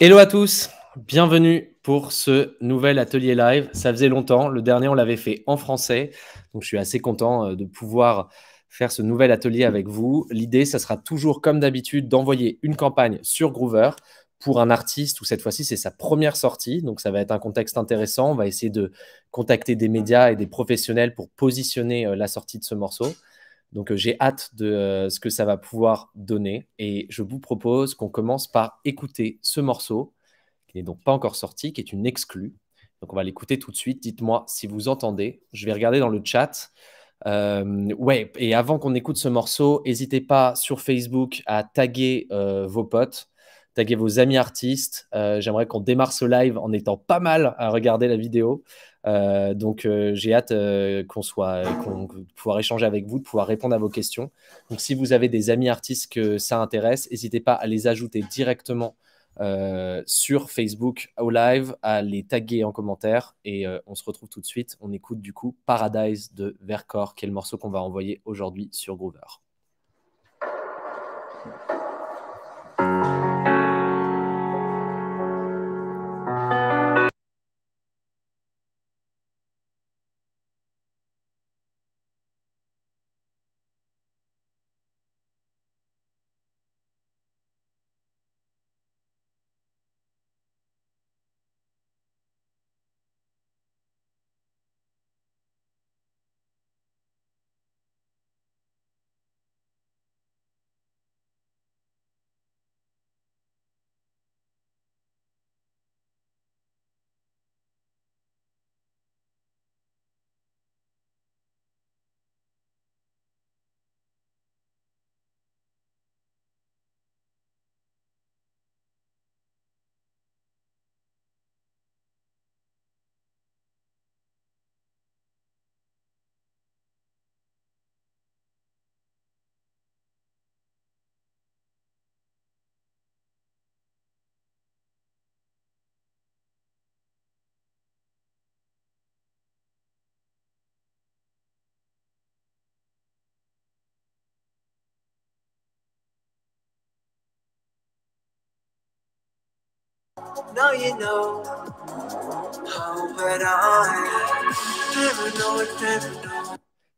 Hello à tous, bienvenue pour ce nouvel atelier live. Ça faisait longtemps, le dernier on l'avait fait en français, donc je suis assez content euh, de pouvoir faire ce nouvel atelier avec vous. L'idée, ça sera toujours comme d'habitude d'envoyer une campagne sur Groover pour un artiste où cette fois-ci c'est sa première sortie, donc ça va être un contexte intéressant. On va essayer de contacter des médias et des professionnels pour positionner euh, la sortie de ce morceau. Donc euh, j'ai hâte de euh, ce que ça va pouvoir donner et je vous propose qu'on commence par écouter ce morceau qui n'est donc pas encore sorti, qui est une exclue. Donc on va l'écouter tout de suite. Dites-moi si vous entendez. Je vais regarder dans le chat. Euh, ouais, et avant qu'on écoute ce morceau, n'hésitez pas sur Facebook à taguer vos potes taguez vos amis artistes. Euh, j'aimerais qu'on démarre ce live en étant pas mal à regarder la vidéo. Euh, donc euh, j'ai hâte qu'on soit, qu'on pouvoir échanger avec vous, de pouvoir répondre à vos questions. Donc si vous avez des amis artistes que ça intéresse, n'hésitez pas à les ajouter directement sur Facebook au live, à les taguer en commentaire et on se retrouve tout de suite. On écoute du coup Paradise de Vercors, qui est le morceau qu'on va envoyer aujourd'hui sur Groover.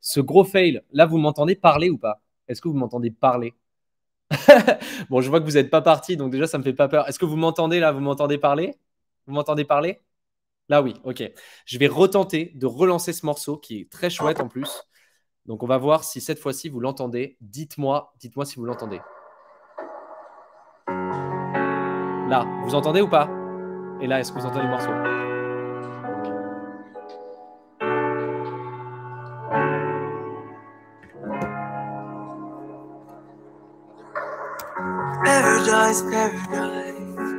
Ce gros fail, là vous m'entendez parler ou pas Est-ce que vous m'entendez parler bon, je vois que vous n'êtes pas parti, donc déjà ça me fait pas peur. Est-ce que vous m'entendez là Vous m'entendez parler Vous m'entendez parler Là oui, ok. Je vais retenter de relancer ce morceau qui est très chouette en plus. Donc on va voir si cette fois-ci vous l'entendez. Dites-moi, dites-moi si vous l'entendez. Là, vous entendez ou pas Et là, est-ce que vous entendez le morceau Paradise, paradise.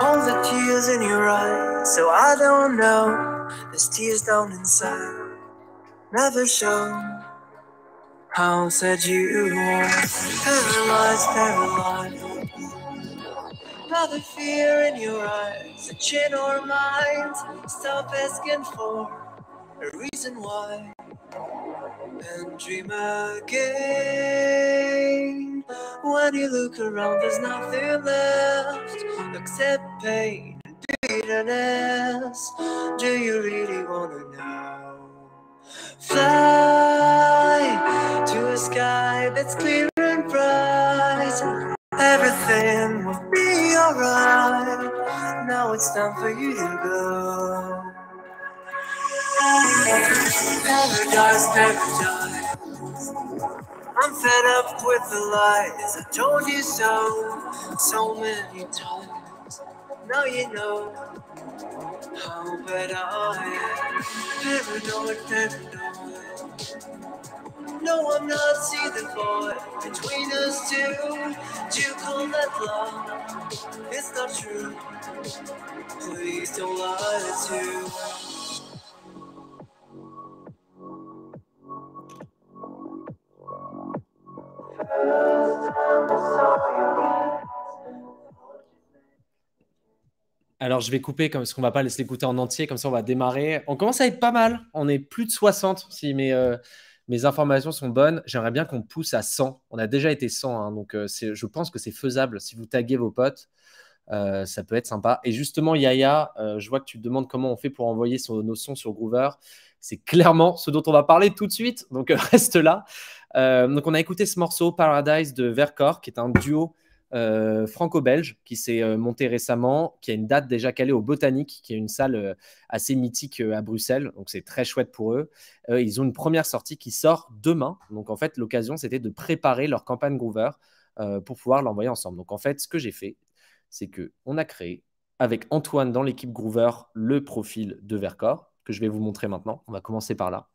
All the tears in your eyes, so I don't know. There's tears down inside, never show. How sad you are, Paradise, paralyzed. the fear in your eyes, it's in or mind, Stop asking for a reason why. And dream again. When you look around, there's nothing left except pain and bitterness. Do you really wanna know? Fly to a sky that's clear and bright. Everything will be alright. Now it's time for you to go. Paradise, paradise. I'm fed up with the lies. I told you so, so many times. Now you know how bad I am. Paranoid, paranoid. Alors je vais couper comme ce qu'on va pas laisser l'écouter en entier, comme ça on va démarrer. On commence à être pas mal. On est plus de 60 si mais... Euh, mes informations sont bonnes. J'aimerais bien qu'on pousse à 100. On a déjà été 100, hein, donc euh, je pense que c'est faisable. Si vous taguez vos potes, euh, ça peut être sympa. Et justement, Yaya, euh, je vois que tu te demandes comment on fait pour envoyer son, nos sons sur Groover. C'est clairement ce dont on va parler tout de suite, donc reste là. donc on a écouté ce morceau Paradise de Vercor, qui est un duo euh, franco-belge qui s'est euh, monté récemment, qui a une date déjà calée au Botanique, qui est une salle euh, assez mythique à Bruxelles. Donc c'est très chouette pour eux. ils ont une première sortie qui sort demain. Donc en fait, l'occasion, c'était de préparer leur campagne Groover pour pouvoir l'envoyer ensemble. Donc en fait, ce que j'ai fait, c'est que on a créé avec Antoine dans l'équipe Groover le profil de Vercors que je vais vous montrer maintenant. On va commencer par là.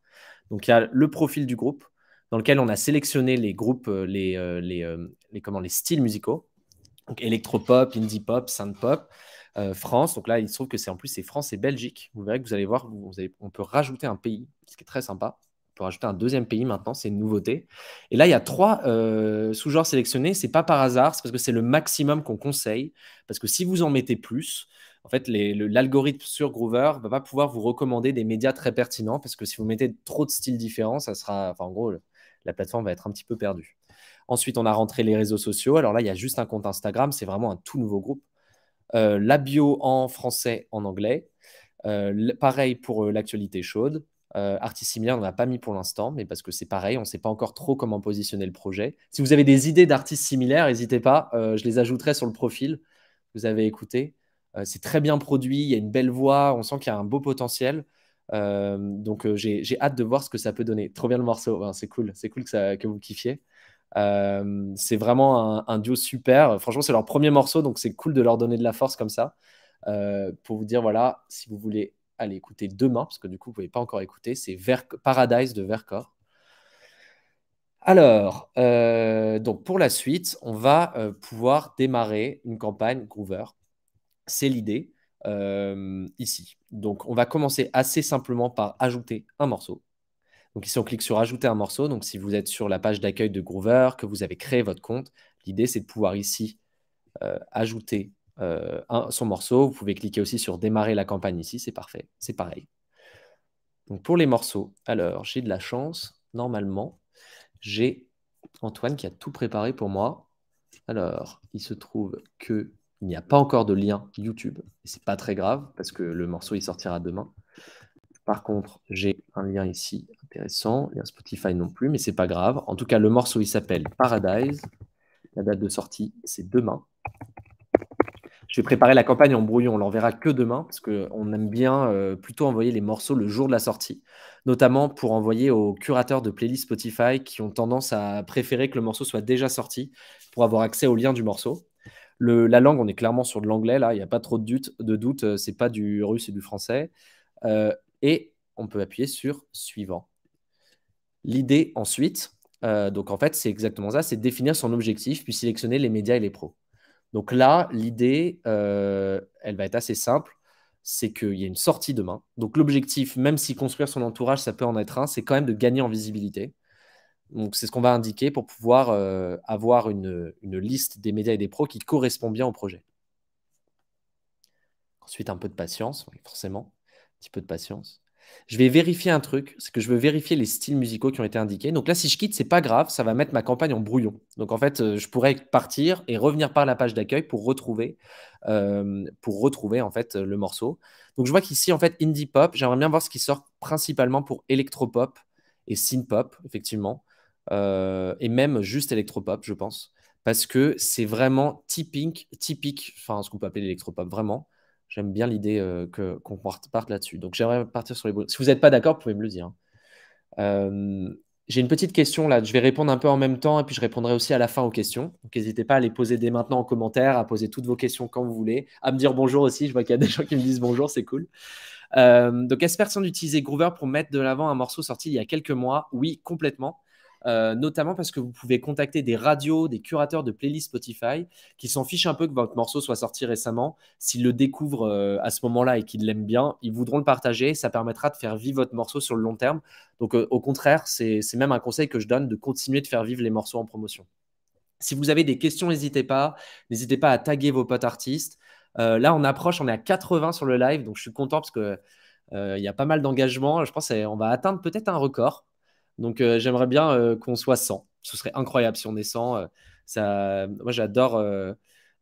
Donc il y a le profil du groupe dans lequel on a sélectionné les groupes, les, les, les, comment, les styles musicaux donc électropop, indie pop, synth pop. Euh, France, donc là il se trouve que c'est en plus c'est France et Belgique. Vous verrez que vous allez voir, on peut rajouter un pays, ce qui est très sympa. On peut rajouter un deuxième pays maintenant, c'est une nouveauté. Et là il y a trois euh, sous-genres sélectionnés. C'est pas par hasard, c'est parce que c'est le maximum qu'on conseille. Parce que si vous en mettez plus, en fait, l'algorithme sur Groover va pas pouvoir vous recommander des médias très pertinents parce que si vous mettez trop de styles différents, ça sera, enfin, en gros, la plateforme va être un petit peu perdue. Ensuite, on a rentré les réseaux sociaux. Alors là, il y a juste un compte Instagram. C'est vraiment un tout nouveau groupe. Euh, la bio en français, en anglais. Euh, pareil pour euh, l'actualité chaude. Euh, similaire, on n'a pas mis pour l'instant, mais parce que c'est pareil, on ne sait pas encore trop comment positionner le projet. Si vous avez des idées d'artistes similaires, n'hésitez pas, je les ajouterai sur le profil. Vous avez écouté. c'est très bien produit, il y a une belle voix, on sent qu'il y a un beau potentiel. donc j'ai hâte de voir ce que ça peut donner. Trop bien le morceau, hein, c'est cool, c'est cool que, ça, que vous kiffiez. Euh, c'est vraiment un, duo super. Franchement, c'est leur premier morceau, donc c'est cool de leur donner de la force comme ça. Euh, pour vous dire, voilà, si vous voulez aller écouter demain, parce que du coup, vous ne pouvez pas encore écouter, c'est Paradise de Vercor Alors, euh, donc pour la suite, on va pouvoir démarrer une campagne Groover. C'est l'idée ici. Donc, on va commencer assez simplement par ajouter un morceau. Donc ici, on clique sur Ajouter un morceau. Donc si vous êtes sur la page d'accueil de Groover, que vous avez créé votre compte, l'idée, c'est de pouvoir ici euh, ajouter euh, un, son morceau. Vous pouvez cliquer aussi sur Démarrer la campagne ici. C'est parfait. C'est pareil. Donc pour les morceaux, alors j'ai de la chance. Normalement, j'ai Antoine qui a tout préparé pour moi. Alors, il se trouve que il n'y a pas encore de lien YouTube. Et c'est pas très grave parce que le morceau il sortira demain. Par contre, j'ai un lien ici intéressant, lien Spotify non plus, mais c'est pas grave. En tout cas, le morceau il s'appelle Paradise. La date de sortie, c'est demain. Je vais préparer la campagne en brouillon. On l'enverra que demain parce qu'on aime bien euh, plutôt envoyer les morceaux le jour de la sortie, notamment pour envoyer aux curateurs de playlists Spotify qui ont tendance à préférer que le morceau soit déjà sorti pour avoir accès au lien du morceau. la langue, on est clairement sur de l'anglais là, il n'y a pas trop de doute. Ce n'est euh, c'est pas du russe et du français. Euh, et on peut appuyer sur suivant. L'idée ensuite, euh, donc en fait, c'est exactement ça, c'est définir son objectif puis sélectionner les médias et les pros. Donc là, l'idée, euh, elle va être assez simple, c'est qu'il y a une sortie demain. Donc l'objectif, même si construire son entourage, ça peut en être un, c'est quand même de gagner en visibilité. Donc c'est ce qu'on va indiquer pour pouvoir euh, avoir une, une liste des médias et des pros qui correspond bien au projet. Ensuite, un peu de patience, forcément petit peu de patience. Je vais vérifier un truc, c'est que je veux vérifier les styles musicaux qui ont été indiqués. Donc là, si je quitte, c'est pas grave, ça va mettre ma campagne en brouillon. Donc en fait, euh, je pourrais partir et revenir par la page d'accueil pour retrouver, euh, pour retrouver en fait le morceau. Donc je vois qu'ici en fait indie pop, j'aimerais bien voir ce qui sort principalement pour electropop et synpop, effectivement, euh, et même juste electropop, je pense, parce que c'est vraiment typique, typique, enfin ce qu'on peut appeler electropop, vraiment j'aime bien l'idée euh, que qu'on parte là-dessus. Donc j'aimerais partir sur les Si vous n'êtes pas d'accord, vous pouvez me le dire. Hein. Euh, j'ai une petite question là. Je vais répondre un peu en même temps et puis je répondrai aussi à la fin aux questions. Donc n'hésitez pas à les poser dès maintenant en commentaire, à poser toutes vos questions quand vous voulez, à me dire bonjour aussi. Je vois qu'il y a des gens qui me disent bonjour, c'est cool. Euh, donc, est-ce personne d'utiliser Groover pour mettre de l'avant un morceau sorti il y a quelques mois Oui, complètement. Euh, notamment parce que vous pouvez contacter des radios, des curateurs de playlists Spotify qui s'en fichent un peu que votre morceau soit sorti récemment. S'ils le découvrent euh, à ce moment-là et qu'ils l'aiment bien, ils voudront le partager. Ça permettra de faire vivre votre morceau sur le long terme. Donc, euh, au contraire, c'est même un conseil que je donne de continuer de faire vivre les morceaux en promotion. Si vous avez des questions, n'hésitez pas. N'hésitez pas à taguer vos potes artistes. là, on approche, on est à 80 sur le live, donc je suis content parce que il y a pas mal d'engagement. Je pense qu'on va atteindre peut-être un record. Donc euh, j'aimerais bien euh, qu'on soit 100. Ce serait incroyable si on est 100. Euh, ça, moi, j'adore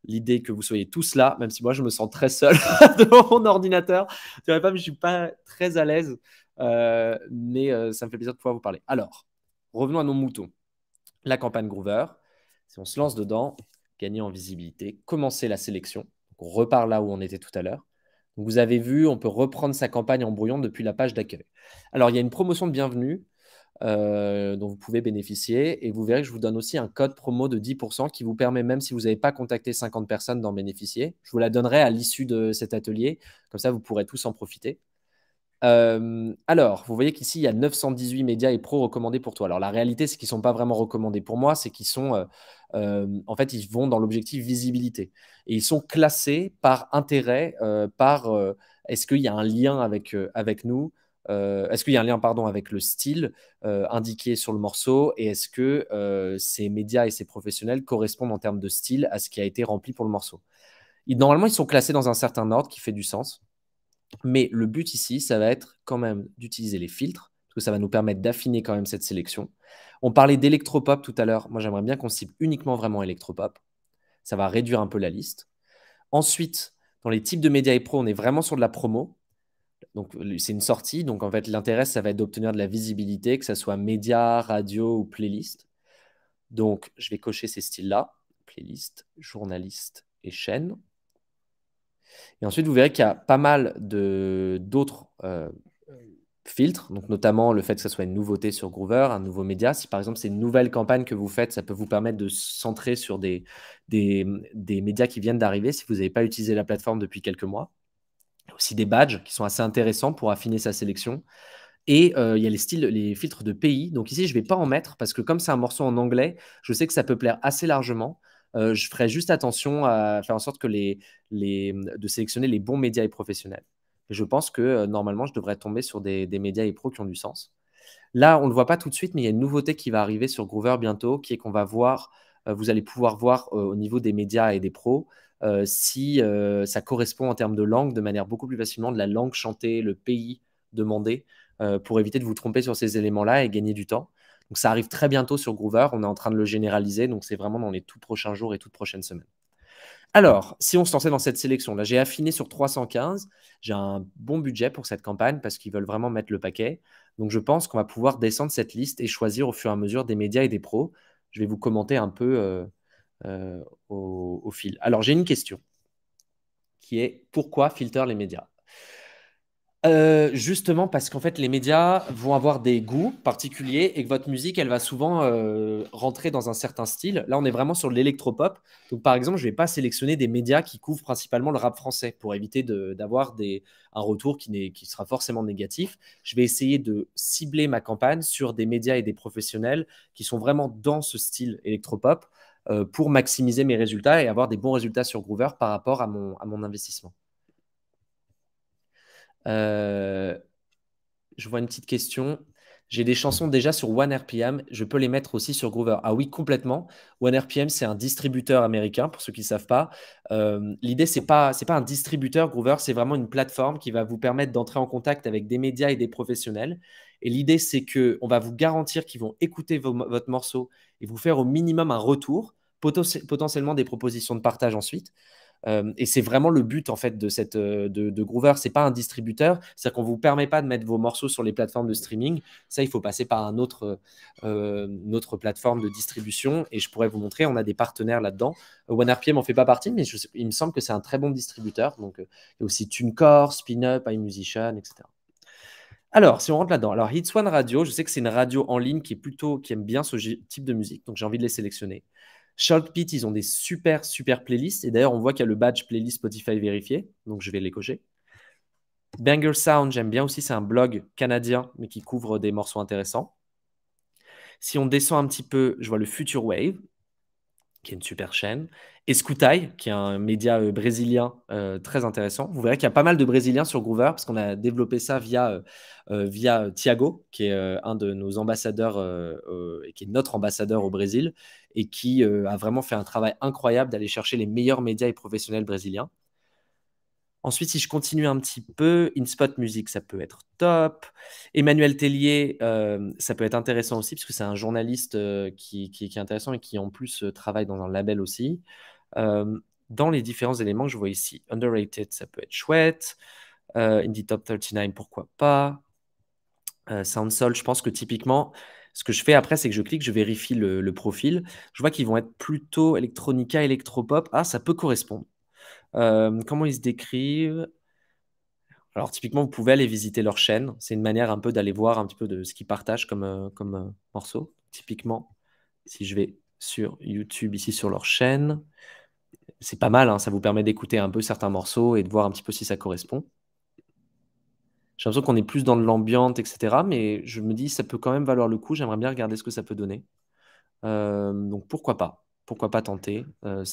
l'idée que vous soyez tous là, même si moi je me sens très seul devant mon ordinateur. Tu vois pas, mais je suis pas très à l'aise. mais ça me fait plaisir de pouvoir vous parler. Alors, revenons à nos moutons. La campagne Groover, si on se lance dedans, gagner en visibilité, commencer la sélection. on repart là où on était tout à l'heure. Vous avez vu, on peut reprendre sa campagne en brouillon depuis la page d'accueil. Alors, il y a une promotion de bienvenue euh, dont vous pouvez bénéficier. Et vous verrez que je vous donne aussi un code promo de 10% qui vous permet, même si vous n'avez pas contacté 50 personnes, d'en bénéficier. Je vous la donnerai à l'issue de cet atelier. Comme ça, vous pourrez tous en profiter. Euh, alors, vous voyez qu'ici, il y a 918 médias et pros recommandés pour toi. Alors, la réalité, c'est qu'ils ne sont pas vraiment recommandés pour moi, c'est qu'ils sont, euh, en fait, ils vont dans l'objectif visibilité. Et ils sont classés par intérêt, par est-ce qu'il y a un lien avec nous, euh, est-ce qu'il y a un lien pardon, avec le style euh, indiqué sur le morceau et est-ce que euh, ces médias et ces professionnels correspondent en termes de style à ce qui a été rempli pour le morceau Normalement, ils sont classés dans un certain ordre qui fait du sens. Mais le but ici, ça va être quand même d'utiliser les filtres, parce que ça va nous permettre d'affiner quand même cette sélection. On parlait d'électropop tout à l'heure. Moi, j'aimerais bien qu'on cible uniquement vraiment électropop. Ça va réduire un peu la liste. Ensuite, dans les types de médias et pro, on est vraiment sur de la promo. Donc, c'est une sortie. Donc, en fait, l'intérêt, ça va être d'obtenir de la visibilité, que ce soit média, radio ou playlist. Donc, je vais cocher ces styles-là playlist, journaliste et chaîne. Et ensuite, vous verrez qu'il y a pas mal d'autres euh, filtres, donc notamment le fait que ce soit une nouveauté sur Groover, un nouveau média. Si par exemple c'est une nouvelle campagne que vous faites, ça peut vous permettre de centrer sur des, des médias qui viennent d'arriver si vous n'avez pas utilisé la plateforme depuis quelques mois aussi des badges qui sont assez intéressants pour affiner sa sélection. Et euh, il y a les styles, les filtres de pays. Donc ici, je ne vais pas en mettre parce que comme c'est un morceau en anglais, je sais que ça peut plaire assez largement. Euh, je ferai juste attention à faire en sorte que les, de sélectionner les bons médias et professionnels. je pense que euh, normalement, je devrais tomber sur des, des, médias et pros qui ont du sens. Là, on ne le voit pas tout de suite, mais il y a une nouveauté qui va arriver sur Groover bientôt, qui est qu'on va voir, vous allez pouvoir voir au niveau des médias et des pros, euh, si euh, ça correspond en termes de langue de manière beaucoup plus facilement de la langue chantée, le pays demandé, euh, pour éviter de vous tromper sur ces éléments-là et gagner du temps. Donc ça arrive très bientôt sur Groover, on est en train de le généraliser, donc c'est vraiment dans les tout prochains jours et toutes prochaines semaines. Alors, si on se lançait dans cette sélection, là j'ai affiné sur 315, j'ai un bon budget pour cette campagne parce qu'ils veulent vraiment mettre le paquet. Donc je pense qu'on va pouvoir descendre cette liste et choisir au fur et à mesure des médias et des pros. Je vais vous commenter un peu euh, au, fil. Alors, j'ai une question qui est pourquoi filter les médias euh, justement parce qu'en fait les médias vont avoir des goûts particuliers et que votre musique elle va souvent euh, rentrer dans un certain style. Là on est vraiment sur l'électropop. Donc par exemple je vais pas sélectionner des médias qui couvrent principalement le rap français pour éviter d'avoir un retour qui, qui sera forcément négatif. Je vais essayer de cibler ma campagne sur des médias et des professionnels qui sont vraiment dans ce style électropop euh, pour maximiser mes résultats et avoir des bons résultats sur Groover par rapport à mon, investissement. Euh, je vois une petite question. J'ai des chansons déjà sur OneRPM. Je peux les mettre aussi sur Groover. Ah oui, complètement. 1RPM, c'est un distributeur américain, pour ceux qui ne savent pas. Euh, l'idée, ce n'est pas, un distributeur Groover, c'est vraiment une plateforme qui va vous permettre d'entrer en contact avec des médias et des professionnels. Et l'idée, c'est qu'on va vous garantir qu'ils vont écouter votre morceau et vous faire au minimum un retour, potentiellement des propositions de partage ensuite. Euh, et c'est vraiment le but en fait de cette euh, de, de Groover. C'est pas un distributeur, c'est-à-dire qu'on vous permet pas de mettre vos morceaux sur les plateformes de streaming. Ça, il faut passer par un autre notre euh, plateforme de distribution. Et je pourrais vous montrer, on a des partenaires là-dedans. OneRPM en fait pas partie, mais il me semble que c'est un très bon distributeur. Donc il y a aussi TuneCore, SpinUp, iMusician, etc. Alors, si on rentre là-dedans, alors Hits One Radio, je sais que c'est une radio en ligne qui est plutôt qui aime bien ce type de musique, donc j'ai envie de les sélectionner. Shark ils ont des super, super playlists. Et d'ailleurs, on voit qu'il y a le badge playlist Spotify vérifié. Donc, je vais les cocher. Banger Sound, j'aime bien aussi. C'est un blog canadien, mais qui couvre des morceaux intéressants. Si on descend un petit peu, je vois le Future Wave, qui est une super chaîne. et Escutai, qui est un média euh, brésilien euh, très intéressant. Vous verrez qu'il y a pas mal de Brésiliens sur Groover, parce qu'on a développé ça via, euh, via Thiago, qui est un de nos ambassadeurs et qui est notre ambassadeur au Brésil, et qui euh, a vraiment fait un travail incroyable d'aller chercher les meilleurs médias et professionnels brésiliens. Ensuite, si je continue un petit peu, InSpot Music, ça peut être top. Emmanuel Tellier, euh, ça peut être intéressant aussi, parce que c'est un journaliste euh, qui, est intéressant et qui en plus travaille dans un label aussi. dans les différents éléments que je vois ici, Underrated, ça peut être chouette. Indie Top 39, pourquoi pas. Sound Soul, je pense que typiquement, ce que je fais après, c'est que je clique, je vérifie le, profil. Je vois qu'ils vont être plutôt Electronica, Electropop. Ah, ça peut correspondre. Euh, comment ils se décrivent alors, typiquement, vous pouvez aller visiter leur chaîne. C'est une manière un peu d'aller voir un petit peu de ce qu'ils partagent comme, euh, comme euh, morceau. Typiquement, si je vais sur YouTube, ici sur leur chaîne, c'est pas mal. Hein. ça vous permet d'écouter un peu certains morceaux et de voir un petit peu si ça correspond j'ai l'impression qu'on est plus dans de l'ambiance, etc. Mais je me dis, ça peut quand même valoir le coup. J'aimerais bien regarder ce que ça peut donner. Euh, donc pourquoi pas Pourquoi pas tenter euh,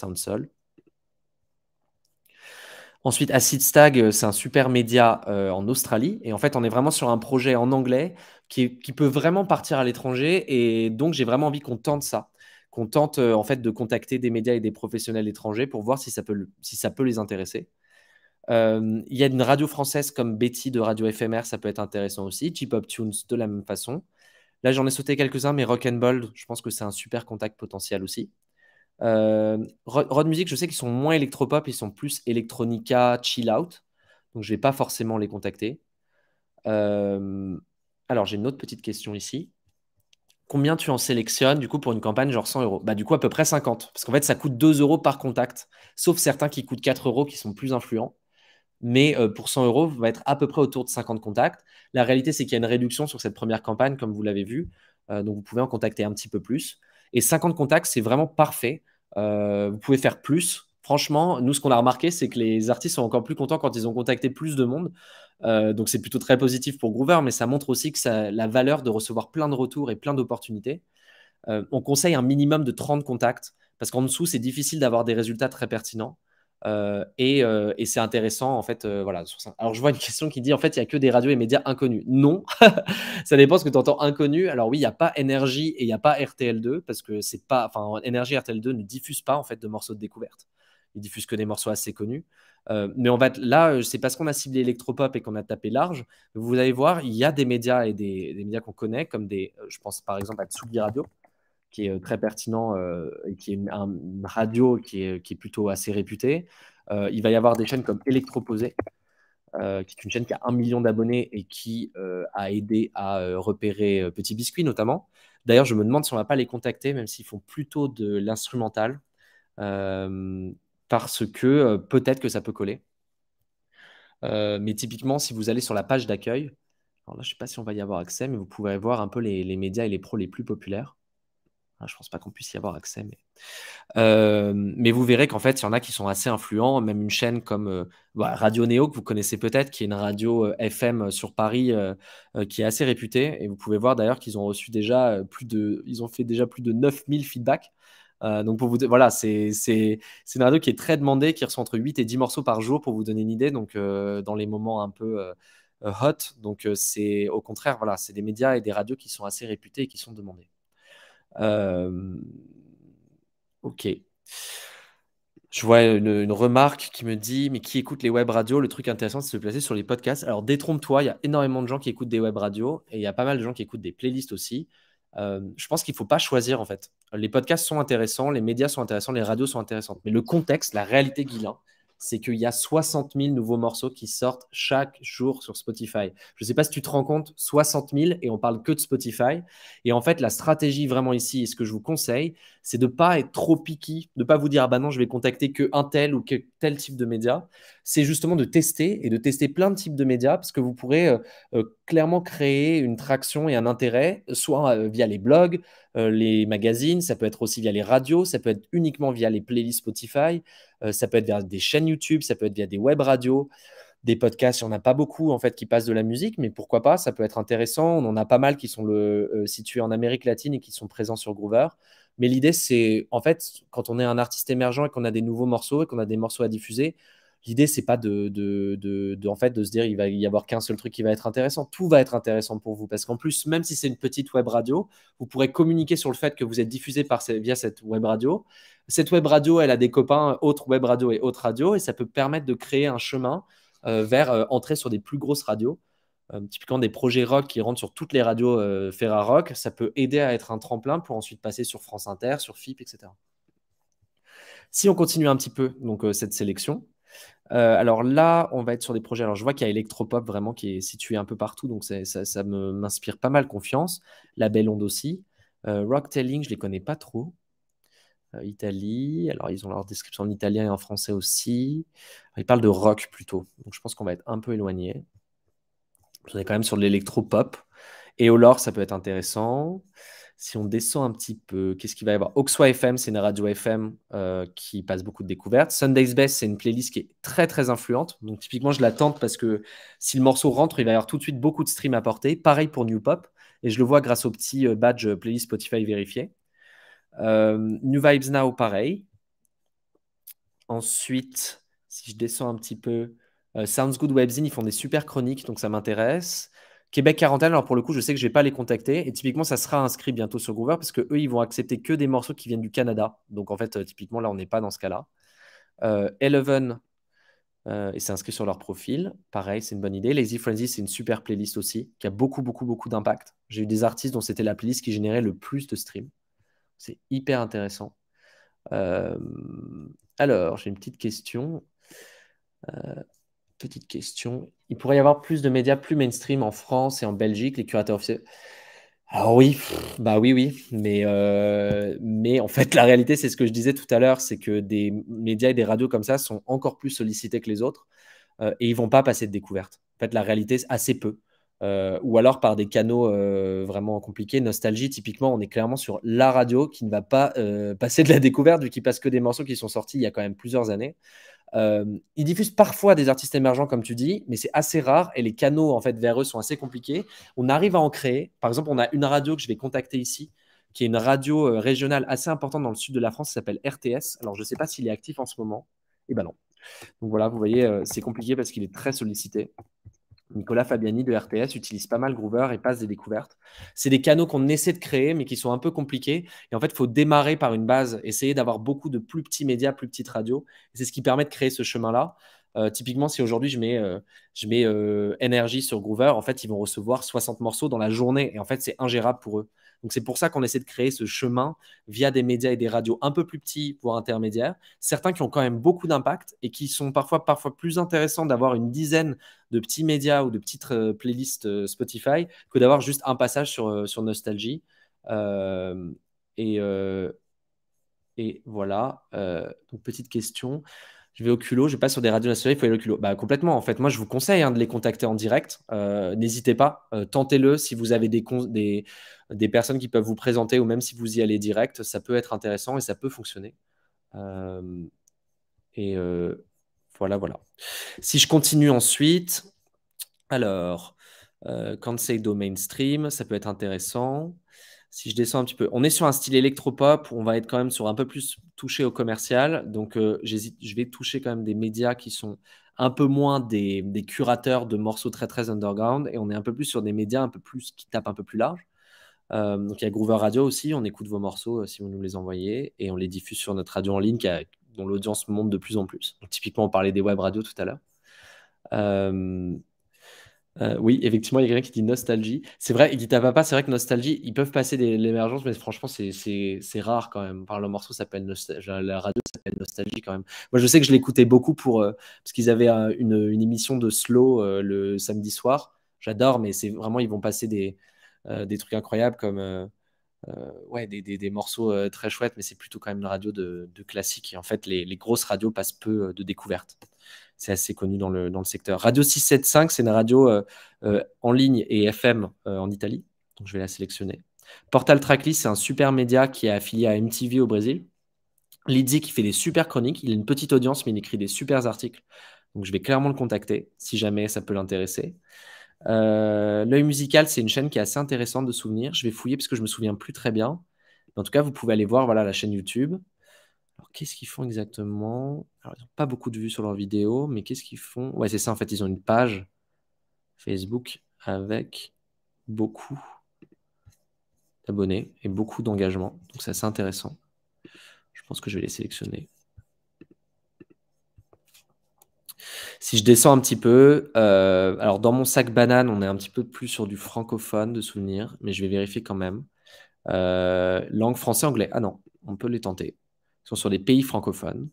Ensuite, Acid Stag, euh, c'est un super média euh, en Australie. Et en fait, on est vraiment sur un projet en anglais qui, peut vraiment partir à l'étranger. Et donc, j'ai vraiment envie qu'on tente ça, qu'on tente en fait de contacter des médias et des professionnels étrangers pour voir si ça peut, si ça peut les intéresser. Euh, il y a une radio française comme Betty de Radio Éphémère, ça peut être intéressant aussi. Cheap Hop Tunes de la même façon. Là, j'en ai sauté quelques-uns, mais Rock'n'Bold, je pense que c'est un super contact potentiel aussi. Euh, Rod Music, je sais qu'ils sont moins électropop, ils sont plus electronica, chill out. Donc, je ne vais pas forcément les contacter. Euh, alors, j'ai une autre petite question ici. Combien tu en sélectionnes du coup pour une campagne genre 100 euros bah, Du coup, à peu près 50. Parce qu'en fait, ça coûte 2 euros par contact, sauf certains qui coûtent 4 euros qui sont plus influents mais euh, pour 100 euros, va être à peu près autour de 50 contacts. La réalité, c'est qu'il y a une réduction sur cette première campagne, comme vous l'avez vu, euh, donc vous pouvez en contacter un petit peu plus. Et 50 contacts, c'est vraiment parfait. Euh, vous pouvez faire plus. Franchement, nous, ce qu'on a remarqué, c'est que les artistes sont encore plus contents quand ils ont contacté plus de monde. donc, c'est plutôt très positif pour Groover, mais ça montre aussi que la valeur de recevoir plein de retours et plein d'opportunités. on conseille un minimum de 30 contacts parce qu'en dessous, c'est difficile d'avoir des résultats très pertinents. Euh, euh, et, c'est intéressant en fait. Euh, voilà, Alors je vois une question qui dit en fait il n'y a que des radios et médias inconnus. Non, ça dépend ce que tu entends inconnu. Alors oui, il n'y a pas NRJ et il n'y a pas RTL2 parce que c'est pas, enfin et RTL2 ne diffuse pas en fait de morceaux de découverte. Ils diffusent que des morceaux assez connus. mais en fait là, c'est parce qu'on a ciblé Electropop et qu'on a tapé large. Vous allez voir, il y a des médias et des, médias qu'on connaît comme des, je pense par exemple à Tsugi Radio est euh, très pertinent euh, et qui est une, radio qui est, plutôt assez réputée. Euh, il va y avoir des chaînes comme Electroposé, qui est une chaîne qui a un million d'abonnés et qui a aidé à repérer Petit Biscuit notamment. D'ailleurs, je me demande si on ne va pas les contacter, même s'ils font plutôt de l'instrumental, parce que peut-être que ça peut coller. mais typiquement, si vous allez sur la page d'accueil, alors là, je ne sais pas si on va y avoir accès, mais vous pouvez voir un peu les médias et les pros les plus populaires. Hein, je ne pense pas qu'on puisse y avoir accès, mais, euh, mais vous verrez qu'en fait, il y en a qui sont assez influents. Même une chaîne comme euh, bah, Radio Néo, que vous connaissez peut-être, qui est une radio euh, FM sur Paris qui est assez réputée. Et vous pouvez voir d'ailleurs qu'ils ont reçu déjà plus de. Ils ont fait déjà plus de 9000 feedbacks. donc, pour vous, voilà, c'est une radio qui est très demandée, qui reçoit entre 8 et 10 morceaux par jour pour vous donner une idée. Donc, dans les moments un peu hot. Donc, c'est au contraire, voilà, c'est des médias et des radios qui sont assez réputés et qui sont demandés. Euh, ok. Je vois une, remarque qui me dit Mais qui écoute les web radios Le truc intéressant, c'est de se placer sur les podcasts. Alors, détrompe-toi, il y a énormément de gens qui écoutent des web radios et il y a pas mal de gens qui écoutent des playlists aussi. Euh, je pense qu'il ne faut pas choisir en fait. Les podcasts sont intéressants, les médias sont intéressants, les radios sont intéressantes. Mais le contexte, la réalité guilin, c'est qu'il y a 60 000 nouveaux morceaux qui sortent chaque jour sur Spotify. Je ne sais pas si tu te rends compte, 60 000 et on parle que de Spotify. Et en fait, la stratégie vraiment ici, et ce que je vous conseille, c'est de pas être trop picky, de pas vous dire ah bah non, je vais contacter qu'un tel ou tel type de média. C'est justement de tester et de tester plein de types de médias parce que vous pourrez euh, euh, clairement créer une traction et un intérêt, soit euh, via les blogs, les magazines, ça peut être aussi via les radios, ça peut être uniquement via les playlists Spotify, ça peut être via des chaînes YouTube, ça peut être via des web radios des podcasts, il n'y en a pas beaucoup en fait qui passent de la musique, mais pourquoi pas, ça peut être intéressant. On en a pas mal qui sont situés en Amérique latine et qui sont présents sur Groover. Mais l'idée, c'est en fait, quand on est un artiste émergent et qu'on a des nouveaux morceaux et qu'on a des morceaux à diffuser, l'idée, c'est pas de, de, en fait, de se dire il va y avoir qu'un seul truc qui va être intéressant. Tout va être intéressant pour vous. Parce qu'en plus, même si c'est une petite web radio, vous pourrez communiquer sur le fait que vous êtes diffusé par, via cette web radio. Cette web radio, elle a des copains, autres web radio et autres radios, et ça peut permettre de créer un chemin euh, vers euh, entrer sur des plus grosses radios. Euh, typiquement des projets rock qui rentrent sur toutes les radios euh, ferra-rock, ça peut aider à être un tremplin pour ensuite passer sur France Inter, sur FIP, etc. Si on continue un petit peu donc euh, cette sélection, alors là, on va être sur des projets. Alors je vois qu'il y a Electropop vraiment qui est situé un peu partout, donc ça, m'inspire pas mal confiance. La Belle Onde aussi. rock Telling, je les connais pas trop. Italie, alors ils ont leur description en italien et en français aussi. ils parlent de rock plutôt, donc je pense qu'on va être un peu éloigné on est quand même sur l'électro-pop. Et Olor, ça peut être intéressant. Si on descend un petit peu, qu'est-ce qu'il va y avoir Oxway FM, c'est une radio FM euh, qui passe beaucoup de découvertes. Sunday's Best, c'est une playlist qui est très très influente. Donc typiquement, je l'attends parce que si le morceau rentre, il va y avoir tout de suite beaucoup de streams à porter. Pareil pour New Pop. Et je le vois grâce au petit euh, badge euh, playlist Spotify vérifié. New Vibes Now, pareil. Ensuite, si je descends un petit peu, euh, Sounds Good Webzine, ils font des super chroniques, donc ça m'intéresse. Québec Quarantaine, alors pour le coup, je sais que je ne vais pas les contacter. Et typiquement, ça sera inscrit bientôt sur Groover parce qu'eux, ils vont accepter que des morceaux qui viennent du Canada. Donc en fait, euh, typiquement, là, on n'est pas dans ce cas-là. Euh, Eleven, et c'est inscrit sur leur profil. Pareil, c'est une bonne idée. Lazy Frenzy, c'est une super playlist aussi qui a beaucoup, beaucoup, beaucoup d'impact. J'ai eu des artistes dont c'était la playlist qui générait le plus de streams. C'est hyper intéressant. alors, j'ai une petite question petite question. Il pourrait y avoir plus de médias plus mainstream en France et en Belgique, les curateurs officiels. Ah oui, bah oui, oui. Mais, euh, mais en fait, la réalité, c'est ce que je disais tout à l'heure, c'est que des médias et des radios comme ça sont encore plus sollicités que les autres euh, et ils vont pas passer de découverte. En fait, la réalité, c'est assez peu. Euh, ou alors par des canaux vraiment compliqués. Nostalgie, typiquement, on est clairement sur la radio qui ne va pas passer de la découverte, vu qu'il passe que des morceaux qui sont sortis il y a quand même plusieurs années. Euh, ils diffusent parfois des artistes émergents, comme tu dis, mais c'est assez rare et les canaux en fait vers eux sont assez compliqués. On arrive à en créer. Par exemple, on a une radio que je vais contacter ici, qui est une radio euh, régionale assez importante dans le sud de la France, qui s'appelle RTS. Alors, je ne sais pas s'il est actif en ce moment. Eh ben non. Donc voilà, vous voyez, euh, c'est compliqué parce qu'il est très sollicité. Nicolas Fabiani de RTS utilise pas mal Groover et passe des découvertes. C'est des canaux qu'on essaie de créer, mais qui sont un peu compliqués. Et en fait, il faut démarrer par une base, essayer d'avoir beaucoup de plus petits médias, plus petites radios. C'est ce qui permet de créer ce chemin-là. Euh, typiquement, si aujourd'hui je mets, euh, je mets euh, sur Groover, en fait, ils vont recevoir 60 morceaux dans la journée. Et en fait, c'est ingérable pour eux. Donc c'est pour ça qu'on essaie de créer ce chemin via des médias et des radios un peu plus petits, voire intermédiaires, certains qui ont quand même beaucoup d'impact et qui sont parfois, parfois plus intéressants d'avoir une dizaine de petits médias ou de petites euh, playlists euh, Spotify que d'avoir juste un passage sur, euh, sur Nostalgie. et, et voilà, donc petite question je vais au culot, je passe sur des radios nationales, il faut aller au culot. Bah, complètement, en fait. Moi, je vous conseille hein, de les contacter en direct. Euh, n'hésitez pas, euh, tentez-le si vous avez des, des, personnes qui peuvent vous présenter ou même si vous y allez direct, ça peut être intéressant et ça peut fonctionner. Euh, et voilà, voilà. Si je continue ensuite, alors, quand do mainstream, ça peut être intéressant si je descends un petit peu, on est sur un style électropop, on va être quand même sur un peu plus touché au commercial. Donc, euh, j'hésite, je vais toucher quand même des médias qui sont un peu moins des, curateurs de morceaux très très underground et on est un peu plus sur des médias un peu plus qui tapent un peu plus large. Euh, donc, il y a Groover Radio aussi, on écoute vos morceaux euh, si vous nous les envoyez et on les diffuse sur notre radio en ligne dont l'audience monte de plus en plus. Donc, typiquement, on parlait des web radios tout à l'heure. Euh, oui, effectivement, il y a quelqu'un qui dit nostalgie. C'est vrai, il dit à papa, c'est vrai que nostalgie, ils peuvent passer de l'émergence, mais franchement, c'est rare quand même. Par le morceau s'appelle la radio s'appelle nostalgie quand même. Moi, je sais que je l'écoutais beaucoup pour euh, parce qu'ils avaient euh, une, émission de slow le samedi soir. J'adore, mais c'est vraiment ils vont passer des, des trucs incroyables comme ouais des, morceaux très chouettes, mais c'est plutôt quand même une radio de, classique. Et en fait, les grosses radios passent peu de découvertes c'est assez connu dans le, secteur. Radio 675, c'est une radio euh, euh, en ligne et FM euh, en Italie. Donc, je vais la sélectionner. Portal Tracklist, c'est un super média qui est affilié à MTV au Brésil. Lidzi, qui fait des super chroniques, il a une petite audience mais il écrit des super articles. Donc je vais clairement le contacter si jamais ça peut l'intéresser. L'œil musical, c'est une chaîne qui est assez intéressante de souvenir. Je vais fouiller parce que je me souviens plus très bien. en tout cas, vous pouvez aller voir voilà, la chaîne YouTube qu'est-ce qu'ils font exactement Alors, ils n'ont pas beaucoup de vues sur leurs vidéos, mais qu'est-ce qu'ils font Ouais, c'est ça, en fait, ils ont une page Facebook avec beaucoup d'abonnés et beaucoup d'engagement. Donc, c'est assez intéressant. Je pense que je vais les sélectionner. Si je descends un petit peu, euh, alors dans mon sac banane, on est un petit peu plus sur du francophone de souvenirs, mais je vais vérifier quand même. Euh, langue français, anglais. Ah non, on peut les tenter qui sont sur les pays francophones.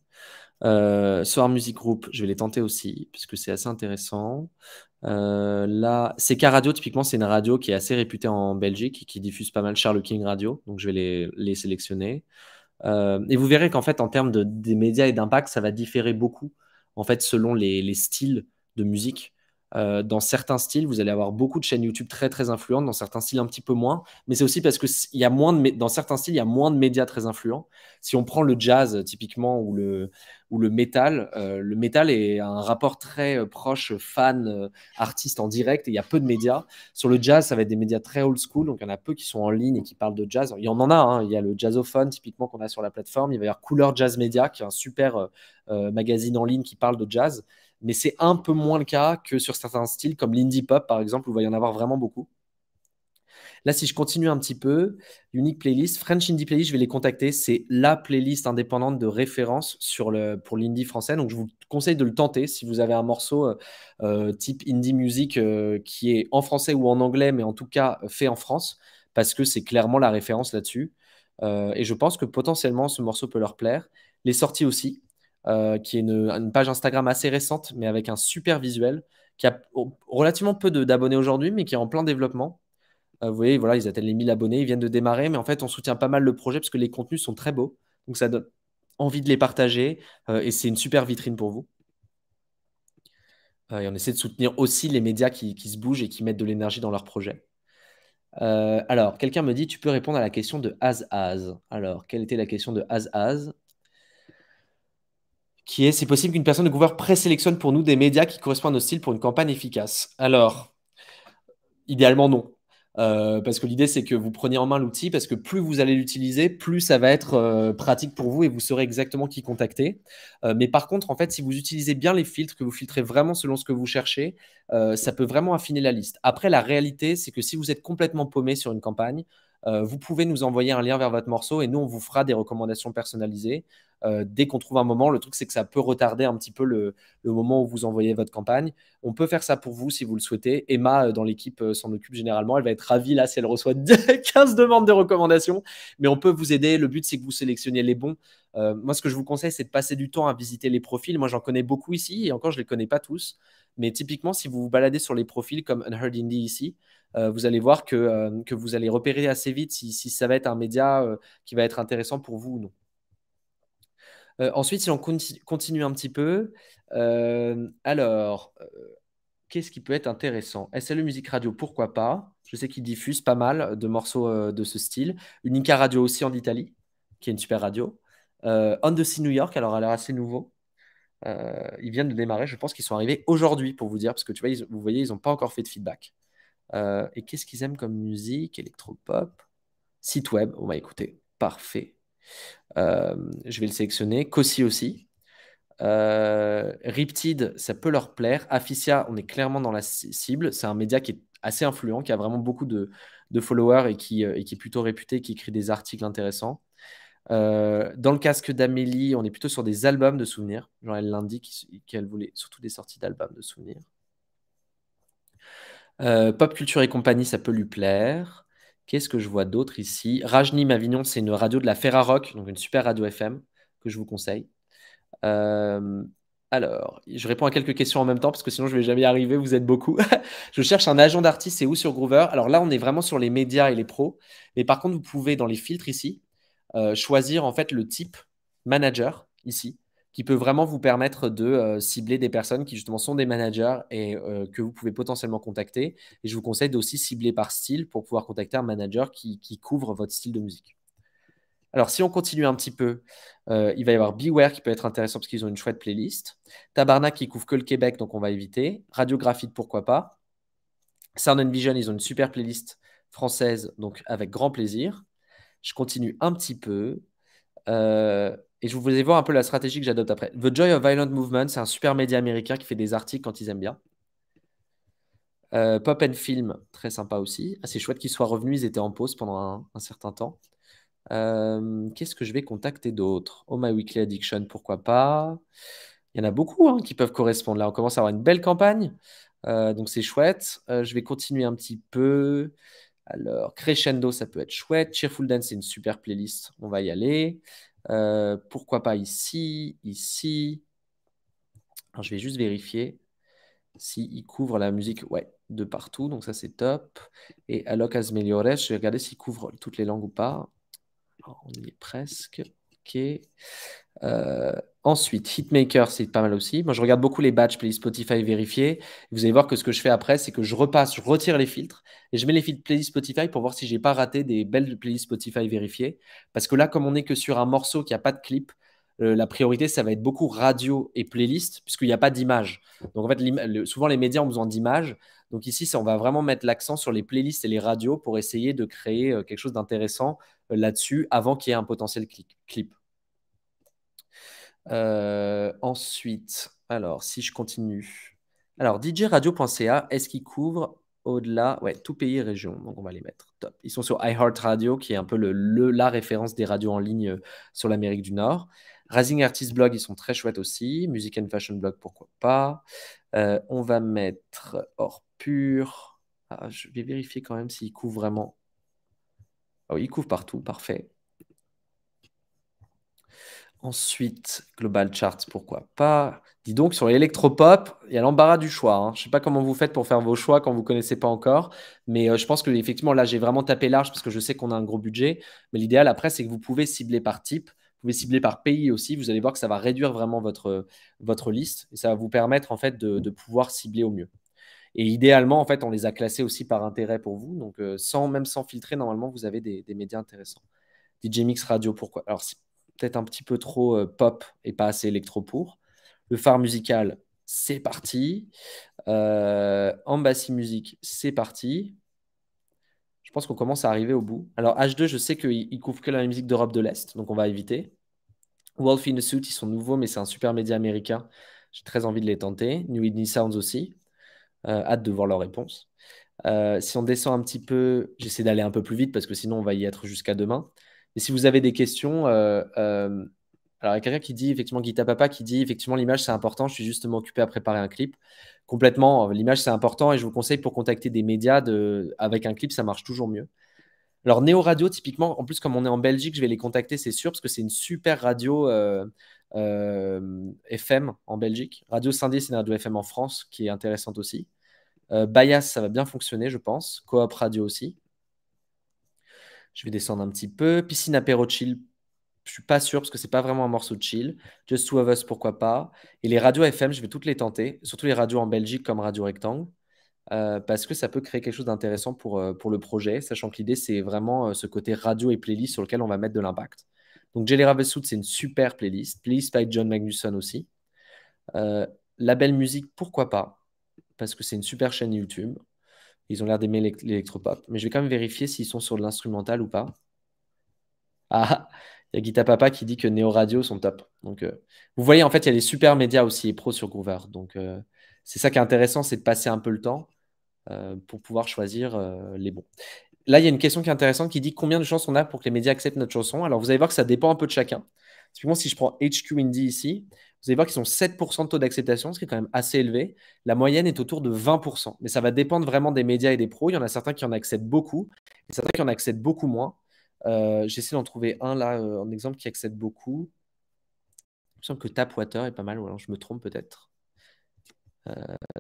Euh, Soir Music Group, je vais les tenter aussi, puisque c'est assez intéressant. Euh, là, CK Radio, typiquement, c'est une radio qui est assez réputée en Belgique et qui diffuse pas mal Charles King Radio, donc je vais les, sélectionner. Euh, et vous verrez qu'en fait, en termes de, des médias et d'impact, ça va différer beaucoup, en fait, selon les styles de musique. Euh, dans certains styles, vous allez avoir beaucoup de chaînes YouTube très très influentes, dans certains styles un petit peu moins. Mais c'est aussi parce que y a moins de, dans certains styles, il y a moins de médias très influents. Si on prend le jazz typiquement ou le ou le métal, euh, le métal est un rapport très euh, proche fan artiste en direct. il y a peu de médias. Sur le jazz, ça va être des médias très old school, donc il y en a peu qui sont en ligne et qui parlent de jazz. Il y en a. Hein. Il y a le jazzophone typiquement qu'on a sur la plateforme. Il va y avoir Couleur Jazz Media qui est un super magazine en ligne qui parle de jazz mais c'est un peu moins le cas que sur certains styles comme l'indie pop par exemple où il va y en avoir vraiment beaucoup. Là, si je continue un petit peu, Unique Playlist, French Indie Playlist, je vais les contacter. C'est la playlist indépendante de référence sur le, pour l'indie français. Donc, je vous conseille de le tenter si vous avez un morceau euh, euh, type indie music euh, qui est en français ou en anglais, mais en tout cas fait en France, parce que c'est clairement la référence là-dessus. et je pense que potentiellement, ce morceau peut leur plaire. Les sorties aussi. Euh, qui est une, page Instagram assez récente, mais avec un super visuel, qui a relativement peu d'abonnés aujourd'hui, mais qui est en plein développement. Euh, vous voyez, voilà, ils atteignent les 1000 abonnés, ils viennent de démarrer, mais en fait, on soutient pas mal le projet parce que les contenus sont très beaux. Donc, ça donne envie de les partager euh, et c'est une super vitrine pour vous. et on essaie de soutenir aussi les médias qui, se bougent et qui mettent de l'énergie dans leurs projets. alors, quelqu'un me dit, tu peux répondre à la question de Azaz. Alors, quelle était la question de Azaz qui est c'est possible qu'une personne de Gouverneur présélectionne pour nous des médias qui correspondent au style pour une campagne efficace Alors, idéalement, non. Euh, parce que l'idée, c'est que vous preniez en main l'outil, parce que plus vous allez l'utiliser, plus ça va être euh, pratique pour vous et vous saurez exactement qui contacter. Euh, mais par contre, en fait, si vous utilisez bien les filtres, que vous filtrez vraiment selon ce que vous cherchez, ça peut vraiment affiner la liste. Après, la réalité, c'est que si vous êtes complètement paumé sur une campagne, euh, vous pouvez nous envoyer un lien vers votre morceau et nous, on vous fera des recommandations personnalisées. Euh, dès qu'on trouve un moment, le truc c'est que ça peut retarder un petit peu le, moment où vous envoyez votre campagne. On peut faire ça pour vous si vous le souhaitez. Emma euh, dans l'équipe s'en occupe généralement. Elle va être ravie là si elle reçoit 15 demandes de recommandations. Mais on peut vous aider. Le but c'est que vous sélectionniez les bons. moi ce que je vous conseille c'est de passer du temps à visiter les profils. Moi j'en connais beaucoup ici et encore je ne les connais pas tous. Mais typiquement si vous vous baladez sur les profils comme Unheard Indie ici, euh, vous allez voir euh, que, vous allez repérer assez vite si, ça va être un média euh, qui va être intéressant pour vous ou non. ensuite, si on continue un petit peu, alors, qu'est-ce qui peut être intéressant SLE Musique Radio, pourquoi pas Je sais qu'ils diffusent pas mal de morceaux de ce style. Unica Radio aussi en Italie, qui est une super radio. On the Sea New York, alors elle a l'air assez nouveau. ils viennent de démarrer, je pense qu'ils sont arrivés aujourd'hui pour vous dire, parce que vous voyez, ils n'ont pas encore fait de feedback. Euh, et qu'est-ce qu'ils aiment comme musique Électropop. Site web. On va bah, écouter. Parfait. Euh, je vais le sélectionner. Cossi aussi. Euh, Riptide, ça peut leur plaire. Afficia, on est clairement dans la cible. C'est un média qui est assez influent, qui a vraiment beaucoup de, followers et qui, est plutôt réputé, qui écrit des articles intéressants. dans le casque d'Amélie, on est plutôt sur des albums de souvenirs. Genre, elle l'indique qu'elle voulait surtout des sorties d'albums de souvenirs. Euh, pop culture et compagnie, ça peut lui plaire. Qu'est-ce que je vois d'autre ici Rajni Mavignon c'est une radio de la Ferrarock, donc une super radio FM que je vous conseille. Euh, alors, je réponds à quelques questions en même temps parce que sinon je vais jamais arriver, vous êtes beaucoup. je cherche un agent d'artiste, c'est où sur Groover Alors là, on est vraiment sur les médias et les pros. Mais par contre, vous pouvez dans les filtres ici euh, choisir en fait le type manager ici qui peut vraiment vous permettre de euh, cibler des personnes qui justement sont des managers et euh, que vous pouvez potentiellement contacter. Et je vous conseille d'aussi cibler par style pour pouvoir contacter un manager qui, couvre votre style de musique. Alors si on continue un petit peu, euh, il va y avoir Beware qui peut être intéressant parce qu'ils ont une chouette playlist. Tabarnak qui couvre que le Québec, donc on va éviter. Radiographite, pourquoi pas. Sound Vision, ils ont une super playlist française, donc avec grand plaisir. Je continue un petit peu. Euh, et je vous ai voir un peu la stratégie que j'adopte après. The Joy of Violent Movement, c'est un super média américain qui fait des articles quand ils aiment bien. Euh, pop and Film, très sympa aussi. Ah, c'est chouette qu'ils soient revenus, ils étaient en pause pendant un, certain temps. Euh, qu'est-ce que je vais contacter d'autres Oh My Weekly Addiction, pourquoi pas Il y en a beaucoup hein, qui peuvent correspondre. Là, on commence à avoir une belle campagne. Euh, donc c'est chouette. je vais continuer un petit peu. Alors, Crescendo, ça peut être chouette. Cheerful Dance, c'est une super playlist. On va y aller. Euh, pourquoi pas ici, ici. Alors, je vais juste vérifier s'il couvre la musique ouais, de partout. Donc ça, c'est top. Et Alocas Meliores, je vais regarder s'il couvre toutes les langues ou pas. on y est presque. OK. Euh, ensuite, Hitmaker, c'est pas mal aussi. Moi, je regarde beaucoup les batch playlist Spotify vérifiés. Vous allez voir que ce que je fais après, c'est que je repasse, je retire les filtres et je mets les filtres playlist Spotify pour voir si j'ai pas raté des belles playlists Spotify vérifiées. Parce que là, comme on n'est que sur un morceau qui a pas de clip, euh, la priorité, ça va être beaucoup radio et playlist, puisqu'il n'y a pas d'image. Donc, en fait, souvent, les médias ont besoin d'images. Donc, ici, on va vraiment mettre l'accent sur les playlists et les radios pour essayer de créer euh, quelque chose d'intéressant là-dessus avant qu'il y ait un potentiel clip. Euh, ensuite, alors, si je continue. Alors, DJ Radio.ca, est-ce qu'il couvre au-delà Ouais, tout pays et région. Donc, on va les mettre. Top. Ils sont sur iHeartRadio, qui est un peu le, la référence des radios en ligne euh, sur l'Amérique du Nord. Rising Artist Blog, ils sont très chouettes aussi. Music and Fashion Blog, pourquoi pas. Euh, on va mettre Or Pur. Ah, je vais vérifier quand même s'il couvre vraiment. Ah oui, il couvre partout, parfait. Ensuite, Global Charts, pourquoi pas Dis donc, sur l'électropop, il y a l'embarras du choix. Hein. Je ne sais pas comment vous faites pour faire vos choix quand vous ne connaissez pas encore, mais euh, je pense que effectivement là, j'ai vraiment tapé large parce que je sais qu'on a un gros budget. Mais l'idéal après, c'est que vous pouvez cibler par type, vous pouvez cibler par pays aussi. Vous allez voir que ça va réduire vraiment votre, votre liste et ça va vous permettre en fait de, pouvoir cibler au mieux. Et idéalement, en fait, on les a classés aussi par intérêt pour vous. Donc, euh, sans, même sans filtrer, normalement, vous avez des, médias intéressants. DJ Mix Radio, pourquoi Alors, peut-être un petit peu trop euh, pop et pas assez électro pour. Le phare musical, c'est parti. Euh, Embassy Music, c'est parti. Je pense qu'on commence à arriver au bout. Alors, H2, je sais qu'ils couvrent que la musique d'Europe de l'Est, donc on va éviter. Wolf in a Suit, ils sont nouveaux, mais c'est un super média américain. J'ai très envie de les tenter. New Whitney Sounds aussi. Euh, hâte de voir leur réponse. Euh, si on descend un petit peu, j'essaie d'aller un peu plus vite parce que sinon on va y être jusqu'à demain. Et si vous avez des questions, euh, euh, alors il y a quelqu'un qui dit, effectivement, Guita Papa, qui dit, effectivement, l'image, c'est important. Je suis justement occupé à préparer un clip. Complètement, euh, l'image, c'est important. Et je vous conseille pour contacter des médias, de... avec un clip, ça marche toujours mieux. Alors, Néo Radio, typiquement, en plus, comme on est en Belgique, je vais les contacter, c'est sûr, parce que c'est une super radio FM en Belgique. Radio Saint-Dié c'est une radio FM en France, qui est intéressante aussi. Euh, Bias, ça va bien fonctionner, je pense. Coop Radio aussi. Je vais descendre un petit peu. Piscine apéro chill. Je suis pas sûr parce que c'est pas vraiment un morceau de chill. Just Two of Us, pourquoi pas. Et les radios FM, je vais toutes les tenter, surtout les radios en Belgique comme Radio Rectangle, euh, parce que ça peut créer quelque chose d'intéressant pour, euh, le projet, sachant que l'idée, c'est vraiment euh, ce côté radio et playlist sur lequel on va mettre de l'impact. Donc, Jelly Ravel c'est une super playlist. Playlist by John Magnusson aussi. La belle musique, pourquoi pas Parce que c'est une super chaîne YouTube. Ils ont l'air d'aimer l'électropop. Mais je vais quand même vérifier s'ils sont sur de l'instrumental ou pas. Ah, ah il y a Guita Papa qui dit que Neo Radio sont top. Donc, euh, vous voyez, en fait, il y a les super médias aussi, et pros sur Groover. Donc, euh, c'est ça qui est intéressant, c'est de passer un peu le temps euh, pour pouvoir choisir les bons. Là, il y a une question qui est intéressante qui dit combien de chances on a pour que les médias acceptent notre chanson. Alors, vous allez voir que ça dépend un peu de chacun. si je prends HQ Indie ici, vous allez voir qu'ils ont 7% de taux d'acceptation, ce qui est quand même assez élevé. La moyenne est autour de 20%. Mais ça va dépendre vraiment des médias et des pros. Il y en a certains qui en acceptent beaucoup, et certains qui en acceptent beaucoup moins. Euh, j'essaie d'en trouver un là, euh, en exemple, qui accepte beaucoup. Il me semble que Tapwater est pas mal, ou alors je me trompe peut-être. Euh,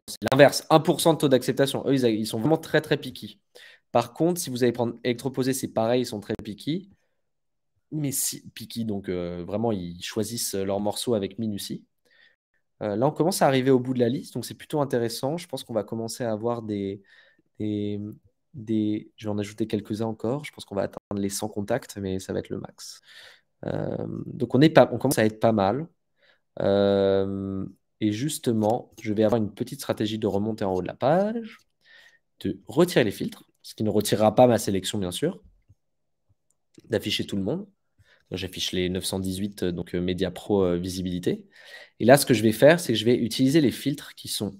c'est l'inverse, 1% de taux d'acceptation. Eux, ils, sont vraiment très très piqués. Par contre, si vous allez prendre Electroposé, c'est pareil, ils sont très piqués mais si, donc, euh, vraiment, ils choisissent leurs morceaux avec minutie. Euh, là, on commence à arriver au bout de la liste, donc c'est plutôt intéressant. Je pense qu'on va commencer à avoir des, des, Je vais en ajouter quelques-uns encore. Je pense qu'on va atteindre les 100 contacts, mais ça va être le max. Euh, donc, on, pas... on commence à être pas mal. et justement, je vais avoir une petite stratégie de remonter en haut de la page, de retirer les filtres, ce qui ne retirera pas ma sélection, bien sûr d'afficher tout le monde. J'affiche les 918, euh, donc euh, Media Pro euh, Visibilité. Et là, ce que je vais faire, c'est que je vais utiliser les filtres qui sont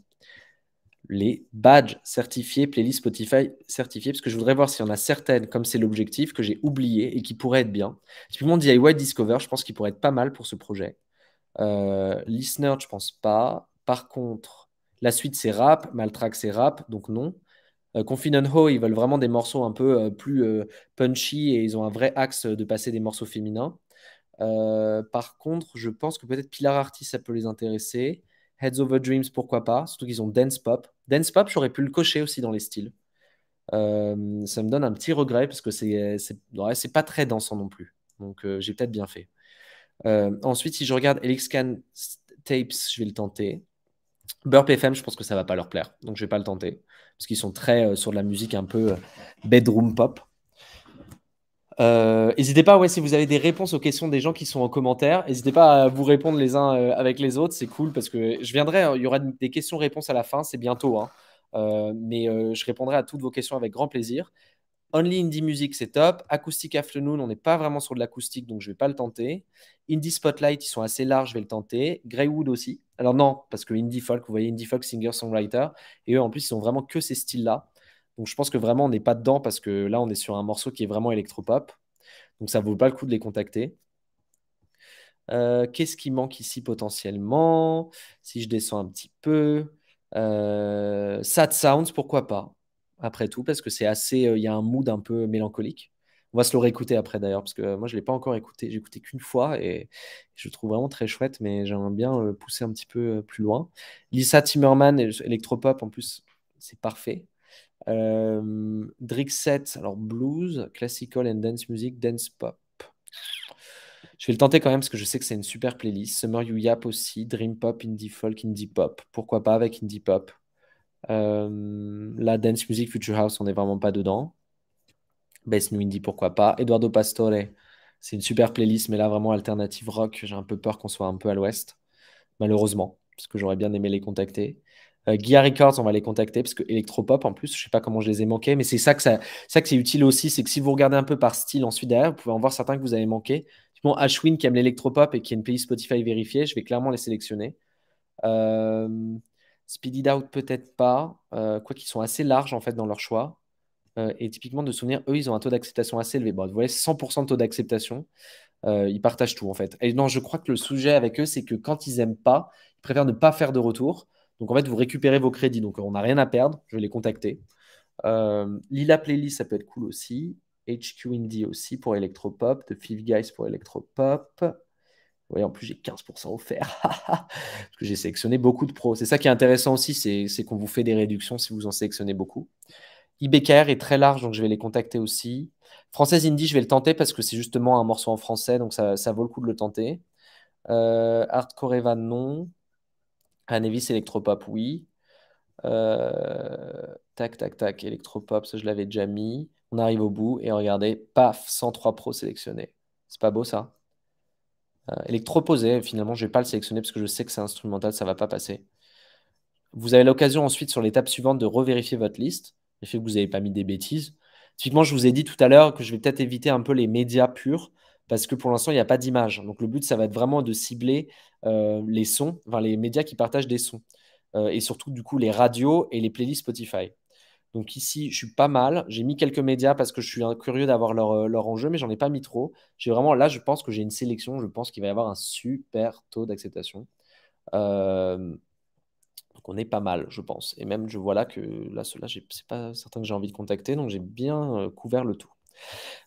les badges certifiés, playlist Spotify certifiés, parce que je voudrais voir s'il y en a certaines, comme c'est l'objectif, que j'ai oublié et qui pourraient être bien. Typiquement, DIY Discover, je pense qu'il pourrait être pas mal pour ce projet. listener, je pense pas. Par contre, la suite, c'est rap. Maltrack, c'est rap, donc non. Euh, Confident Ho, ils veulent vraiment des morceaux un peu euh, plus euh, punchy et ils ont un vrai axe de passer des morceaux féminins. par contre, je pense que peut-être Pilar Artis, ça peut les intéresser. Heads Over Dreams, pourquoi pas. Surtout qu'ils ont Dance Pop. Dance Pop, j'aurais pu le cocher aussi dans les styles. ça me donne un petit regret parce que c'est pas très dansant non plus. Donc j'ai peut-être bien fait. ensuite, si je regarde Elix Tapes, je vais le tenter. Burp FM, je pense que ça va pas leur plaire, donc je vais pas le tenter parce qu'ils sont très euh, sur de la musique un peu euh, bedroom pop. Euh, n'hésitez pas, ouais, si vous avez des réponses aux questions des gens qui sont en commentaire, n'hésitez pas à vous répondre les uns avec les autres, c'est cool parce que je viendrai, hein, il y aura des questions-réponses à la fin, c'est bientôt, hein. mais je répondrai à toutes vos questions avec grand plaisir. Only Indie Music, c'est top. Acoustic Afternoon, on n'est pas vraiment sur de l'acoustique, donc je ne vais pas le tenter. Indie Spotlight, ils sont assez larges, je vais le tenter. Greywood aussi. Alors non, parce que indie folk, vous voyez, indie folk, singer, songwriter, et eux en plus ils ont vraiment que ces styles-là. Donc je pense que vraiment on n'est pas dedans parce que là on est sur un morceau qui est vraiment électropop. Donc ça vaut pas le coup de les contacter. Euh, qu'est-ce qui manque ici potentiellement Si je descends un petit peu, euh, Sad Sounds, pourquoi pas Après tout, parce que c'est assez, euh, il y a un mood un peu mélancolique. On va se le réécouter après d'ailleurs, parce que euh, moi je ne l'ai pas encore écouté, j'ai écouté qu'une fois et je le trouve vraiment très chouette, mais j'aimerais bien le euh, pousser un petit peu euh, plus loin. Lisa Timmerman, Electropop en plus, c'est parfait. Euh, alors blues, classical and dance music, dance pop. Je vais le tenter quand même parce que je sais que c'est une super playlist. Summer You Yap aussi, Dream Pop, Indie Folk, Indie Pop. Pourquoi pas avec Indie Pop La Dance Music Future House, on n'est vraiment pas dedans. Bess pourquoi pas. Eduardo Pastore, c'est une super playlist, mais là, vraiment alternative rock. J'ai un peu peur qu'on soit un peu à l'ouest, malheureusement, parce que j'aurais bien aimé les contacter. Euh, Records, on va les contacter parce que Electropop en plus, je sais pas comment je les ai manqués, mais c'est ça que ça, c'est utile aussi, c'est que si vous regardez un peu par style ensuite derrière, vous pouvez en voir certains que vous avez manqués. Ashwin qui aime l'Electropop et qui a une pays Spotify vérifiée, je vais clairement les sélectionner. Speedy euh, Speed Out peut-être pas, euh, quoi qu'ils sont assez larges en fait dans leur choix. Euh, et typiquement, de souvenir, eux, ils ont un taux d'acceptation assez élevé. Bon, vous voyez, 100% de taux d'acceptation. Euh, ils partagent tout en fait. Et non, je crois que le sujet avec eux, c'est que quand ils n'aiment pas, ils préfèrent ne pas faire de retour. Donc en fait, vous récupérez vos crédits. Donc on n'a rien à perdre. Je vais les contacter. Euh, Lila Playlist, ça peut être cool aussi. HQ Indie aussi pour Electropop. The Five Guys pour Electropop. Vous voyez, en plus, j'ai 15% offert. Parce que j'ai sélectionné beaucoup de pros. C'est ça qui est intéressant aussi, c'est qu'on vous fait des réductions si vous en sélectionnez beaucoup. IBKR est très large, donc je vais les contacter aussi. Française Indie, je vais le tenter parce que c'est justement un morceau en français, donc ça, vaut le coup de le tenter. Euh, Hardcore Evan, non. Anevis Electropop, oui. Euh, tac, tac, tac, Electropop, ça je l'avais déjà mis. On arrive au bout et regardez, paf, 103 pros sélectionnés. C'est pas beau ça Électroposé, euh, Electroposé, finalement, je ne vais pas le sélectionner parce que je sais que c'est instrumental, ça ne va pas passer. Vous avez l'occasion ensuite sur l'étape suivante de revérifier votre liste le fait que vous n'avez pas mis des bêtises. Typiquement, je vous ai dit tout à l'heure que je vais peut-être éviter un peu les médias purs parce que pour l'instant, il n'y a pas d'image. Donc le but, ça va être vraiment de cibler euh, les sons, enfin les médias qui partagent des sons. Euh, et surtout, du coup, les radios et les playlists Spotify. Donc ici, je suis pas mal. J'ai mis quelques médias parce que je suis curieux d'avoir euh, leur, enjeu, mais j'en ai pas mis trop. J'ai vraiment là, je pense que j'ai une sélection. Je pense qu'il va y avoir un super taux d'acceptation. Euh, donc on est pas mal, je pense. Et même, je vois là que là, cela, là c'est pas certain que j'ai envie de contacter, donc j'ai bien euh, couvert le tout.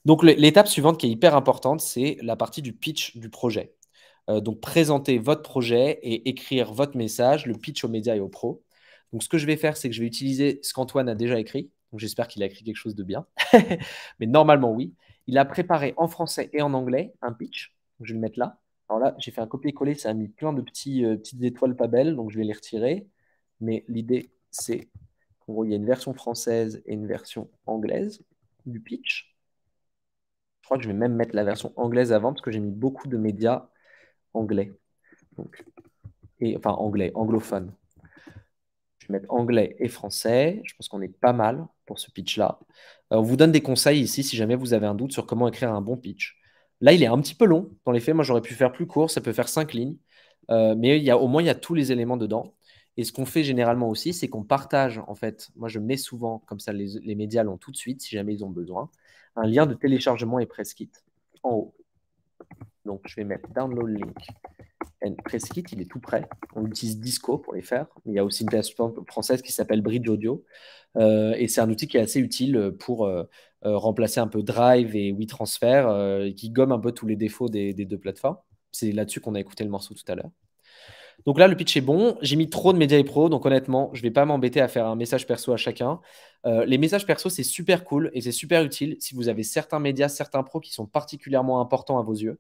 Donc l'étape suivante qui est hyper importante, c'est la partie du pitch du projet. Euh, donc présenter votre projet et écrire votre message, le pitch aux médias et aux pros. Donc ce que je vais faire, c'est que je vais utiliser ce qu'Antoine a déjà écrit. Donc j'espère qu'il a écrit quelque chose de bien. Mais normalement, oui. Il a préparé en français et en anglais un pitch. je vais le mettre là. Alors là, j'ai fait un copier-coller, ça a mis plein de euh, petites étoiles pas belles, donc je vais les retirer. Mais l'idée, c'est qu'il y a une version française et une version anglaise du pitch. Je crois que je vais même mettre la version anglaise avant parce que j'ai mis beaucoup de médias anglais. et, enfin, anglais, anglophone. Je vais mettre anglais et français. Je pense qu'on est pas mal pour ce pitch-là. On vous donne des conseils ici si jamais vous avez un doute sur comment écrire un bon pitch. Là, il est un petit peu long dans les faits. Moi, j'aurais pu faire plus court. Ça peut faire cinq lignes. Euh, mais il y a, au moins, il y a tous les éléments dedans. Et ce qu'on fait généralement aussi, c'est qu'on partage, en fait, moi je mets souvent, comme ça les, médias l'ont tout de suite, si jamais ils ont besoin, un lien de téléchargement et presque kit en haut. Donc je vais mettre download link Presskit, il est tout prêt. On utilise Disco pour les faire. Il y a aussi une plateforme française qui s'appelle Bridge Audio. Euh, et c'est un outil qui est assez utile euh, pour euh, remplacer un peu Drive et WeTransfer, euh, qui gomme un peu tous les défauts des, deux plateformes. C'est là-dessus qu'on a écouté le morceau tout à l'heure. Donc là, le pitch est bon. J'ai mis trop de médias et pros donc honnêtement, je ne vais pas m'embêter à faire un message perso à chacun. les messages perso, c'est super cool et c'est super utile si vous avez certains médias, certains pros qui sont particulièrement importants à vos yeux.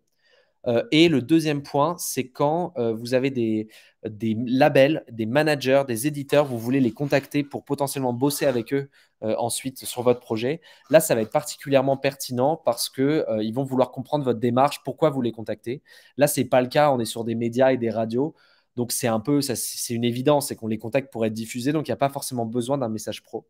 Euh, et le deuxième point, c'est quand euh, vous avez des, labels, des managers, des éditeurs, vous voulez les contacter pour potentiellement bosser avec eux euh, ensuite sur votre projet. Là, ça va être particulièrement pertinent parce qu'ils vont vouloir comprendre votre démarche, pourquoi vous les contactez. Là, ce n'est pas le cas. On est sur des médias et des radios. Donc, c'est un peu, c'est une évidence, c'est qu'on les contacte pour être diffusés. Donc, il n'y a pas forcément besoin d'un message pro.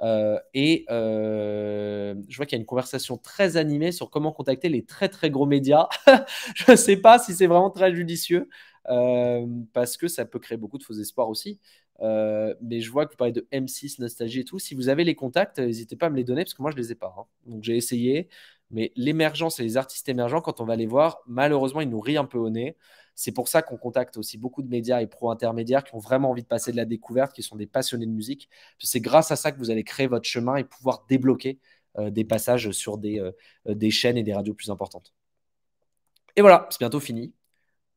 Euh, et euh, je vois qu'il y a une conversation très animée sur comment contacter les très très gros médias. je ne sais pas si c'est vraiment très judicieux euh, parce que ça peut créer beaucoup de faux espoirs aussi. mais je vois que vous parlez de M6, Nostalgie et tout. Si vous avez les contacts, n'hésitez pas à me les donner parce que moi je ne les ai pas. Hein. Donc j'ai essayé. Mais l'émergence et les artistes émergents, quand on va les voir, malheureusement, ils nous rient un peu au nez. C'est pour ça qu'on contacte aussi beaucoup de médias et pro-intermédiaires qui ont vraiment envie de passer de la découverte, qui sont des passionnés de musique. C'est grâce à ça que vous allez créer votre chemin et pouvoir débloquer euh, des passages sur euh, euh, des, chaînes et des radios plus importantes. Et voilà, c'est bientôt fini.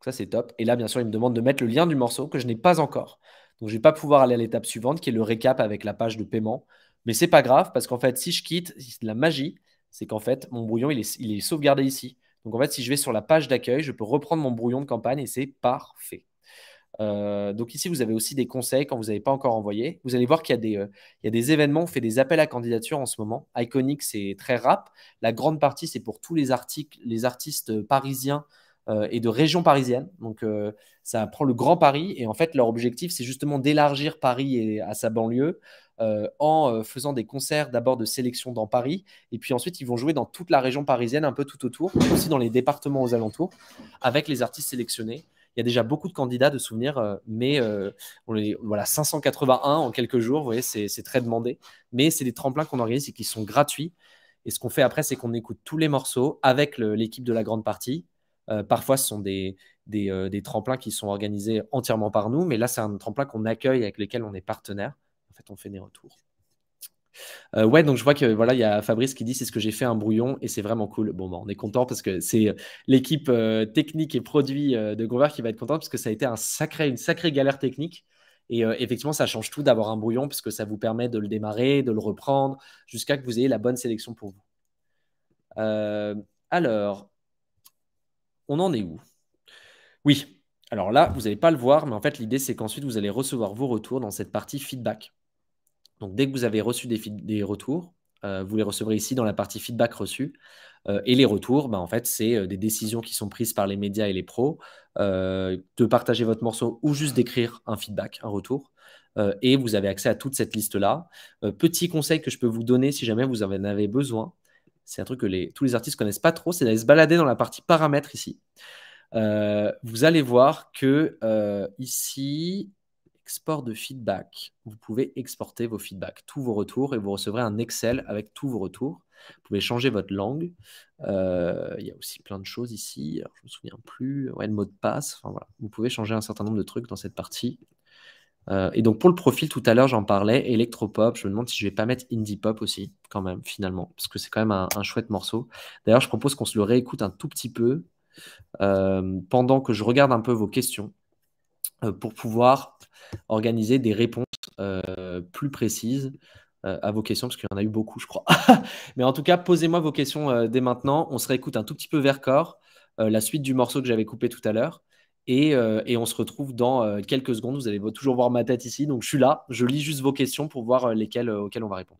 Ça, c'est top. Et là, bien sûr, il me demande de mettre le lien du morceau que je n'ai pas encore. Donc, je ne vais pas pouvoir aller à l'étape suivante qui est le récap avec la page de paiement. Mais c'est pas grave parce qu'en fait, si je quitte, la magie, c'est qu'en fait, mon brouillon, il est sauvegardé ici. Donc en fait, si je vais sur la page d'accueil, je peux reprendre mon brouillon de campagne et c'est parfait. Euh, donc ici, vous avez aussi des conseils quand vous n'avez pas encore envoyé. Vous allez voir qu'il euh, y, a des, événements, on fait des appels à candidature en ce moment. Iconic, c'est très rap. La grande partie, c'est pour tous les, articles, les artistes parisiens euh, et de région parisienne. Donc ça prend le grand Paris. Et en fait, leur objectif, c'est justement d'élargir Paris et, à sa banlieue, euh, en euh, faisant des concerts d'abord de sélection dans Paris, et puis ensuite ils vont jouer dans toute la région parisienne, un peu tout autour, aussi dans les départements aux alentours, avec les artistes sélectionnés. Il y a déjà beaucoup de candidats de souvenirs, euh, mais on les, voilà 581 en quelques jours, vous c'est très demandé. Mais c'est des tremplins qu'on organise et qui sont gratuits. Et ce qu'on fait après, c'est qu'on écoute tous les morceaux avec l'équipe de la grande partie. parfois, ce sont des, tremplins qui sont organisés entièrement par nous, mais là, c'est un tremplin qu'on accueille, avec lequel on est partenaire. En fait, on fait des retours. Euh, ouais, donc je vois que voilà, il y a Fabrice qui dit c'est ce que j'ai fait un brouillon et c'est vraiment cool. Bon, bah, on est content parce que c'est euh, l'équipe euh, technique et produit de Grover qui va être contente parce que ça a été un sacré, une sacrée galère technique. Et effectivement, ça change tout d'avoir un brouillon puisque ça vous permet de le démarrer, de le reprendre jusqu'à que vous ayez la bonne sélection pour vous. alors, on en est où Oui. Alors là, vous n'allez pas le voir, mais en fait, l'idée, c'est qu'ensuite, vous allez recevoir vos retours dans cette partie feedback. Donc, dès que vous avez reçu des, retours, euh, vous les recevrez ici dans la partie feedback reçu. Euh, et les retours, bah, en fait, c'est euh, des décisions qui sont prises par les médias et les pros de partager votre morceau ou juste d'écrire un feedback, un retour. et vous avez accès à toute cette liste-là. petit conseil que je peux vous donner si jamais vous en avez besoin, c'est un truc que tous les artistes connaissent pas trop, c'est d'aller se balader dans la partie paramètres ici. vous allez voir que ici, export de feedback. Vous pouvez exporter vos feedbacks, tous vos retours, et vous recevrez un Excel avec tous vos retours. Vous pouvez changer votre langue. Euh, il y a aussi plein de choses ici. je ne me souviens plus. Ouais, le mot de passe. Vous pouvez changer un certain nombre de trucs dans cette partie. Euh, et donc pour le profil, tout à l'heure j'en parlais, Electropop je me demande si je vais pas mettre indie pop aussi, quand même, finalement, parce que c'est quand même un, chouette morceau. D'ailleurs, je propose qu'on se le réécoute un tout petit peu euh, pendant que je regarde un peu vos questions. Euh, pour pouvoir organiser des réponses euh, plus précises euh, à vos questions, parce qu'il y en a eu beaucoup, je crois. Mais en tout cas, posez-moi vos questions dès maintenant. On se réécoute un tout petit peu vers corps, la suite du morceau que j'avais coupé tout à l'heure. Et, on se retrouve dans quelques secondes. Vous allez toujours voir ma tête ici. Donc je suis là, je lis juste vos questions pour voir lesquelles, auxquelles on va répondre.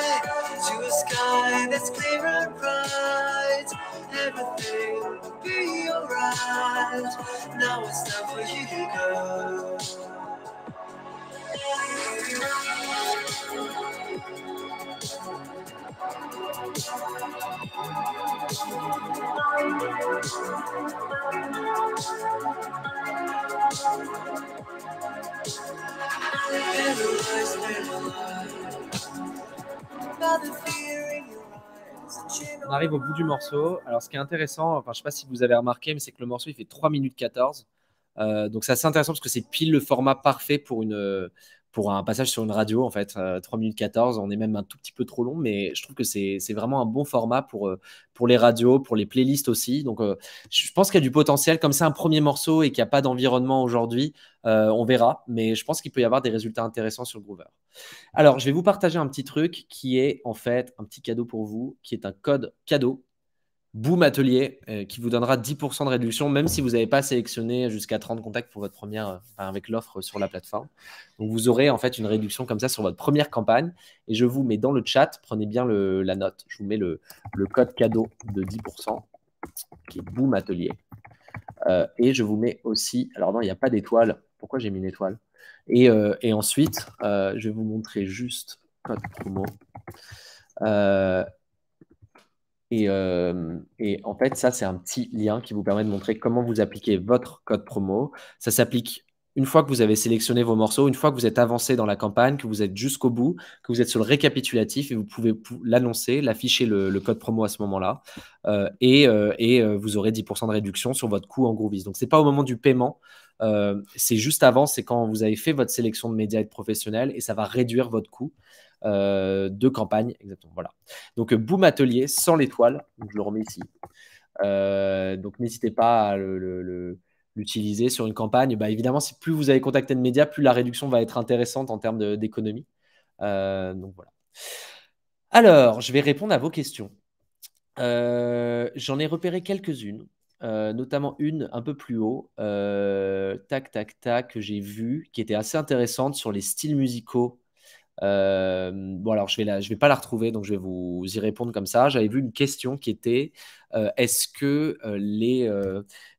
it's clear and bright, everything will be alright. Now it's time for you to go. Analyze, analyze by the fear On arrive au bout du morceau. Alors, ce qui est intéressant, enfin, je sais pas si vous avez remarqué, mais c'est que le morceau, il fait 3 minutes 14. Euh, donc, c'est assez intéressant parce que c'est pile le format parfait pour une, pour un passage sur une radio, en fait, 3 euh, minutes 14, on est même un tout petit peu trop long, mais je trouve que c'est vraiment un bon format pour, euh, pour les radios, pour les playlists aussi. Donc, euh, je pense qu'il y a du potentiel. Comme c'est un premier morceau et qu'il n'y a pas d'environnement aujourd'hui, on verra, mais je pense qu'il peut y avoir des résultats intéressants sur Groover. Alors, je vais vous partager un petit truc qui est en fait un petit cadeau pour vous, qui est un code cadeau Boom Atelier euh, qui vous donnera 10% de réduction, même si vous n'avez pas sélectionné jusqu'à 30 contacts pour votre première, euh, avec l'offre sur la plateforme. Donc vous aurez en fait une réduction comme ça sur votre première campagne. Et je vous mets dans le chat, prenez bien la note, je vous mets le, code cadeau de 10% qui est Boom Atelier. Euh, et je vous mets aussi, alors non, il n'y a pas d'étoile. Pourquoi j'ai mis une étoile et, et, ensuite, je vais vous montrer juste code promo. Euh, et, en fait, ça, c'est un petit lien qui vous permet de montrer comment vous appliquez votre code promo. Ça s'applique une fois que vous avez sélectionné vos morceaux, une fois que vous êtes avancé dans la campagne, que vous êtes jusqu'au bout, que vous êtes sur le récapitulatif et vous pouvez l'annoncer, l'afficher le, code promo à ce moment-là. Euh, et, euh, vous aurez 10% de réduction sur votre coût en vise. Donc, ce n'est pas au moment du paiement. c'est juste avant, c'est quand vous avez fait votre sélection de médias et de professionnels et ça va réduire votre coût. Euh, de campagne. Exactement. Voilà. Donc, euh, Boom Atelier sans l'étoile. Je le remets ici. Euh, donc, n'hésitez pas à l'utiliser sur une campagne. Bah, évidemment, si plus vous avez contacté de médias, plus la réduction va être intéressante en termes d'économie. donc, voilà. Alors, je vais répondre à vos questions. J'en ai repéré quelques-unes. notamment une un peu plus haut, tac tac tac, que j'ai vue, qui était assez intéressante sur les styles musicaux euh, bon, alors, je vais, je vais pas la retrouver, donc je vais vous y répondre comme ça. J'avais vu une question qui était euh, est-ce que euh, les,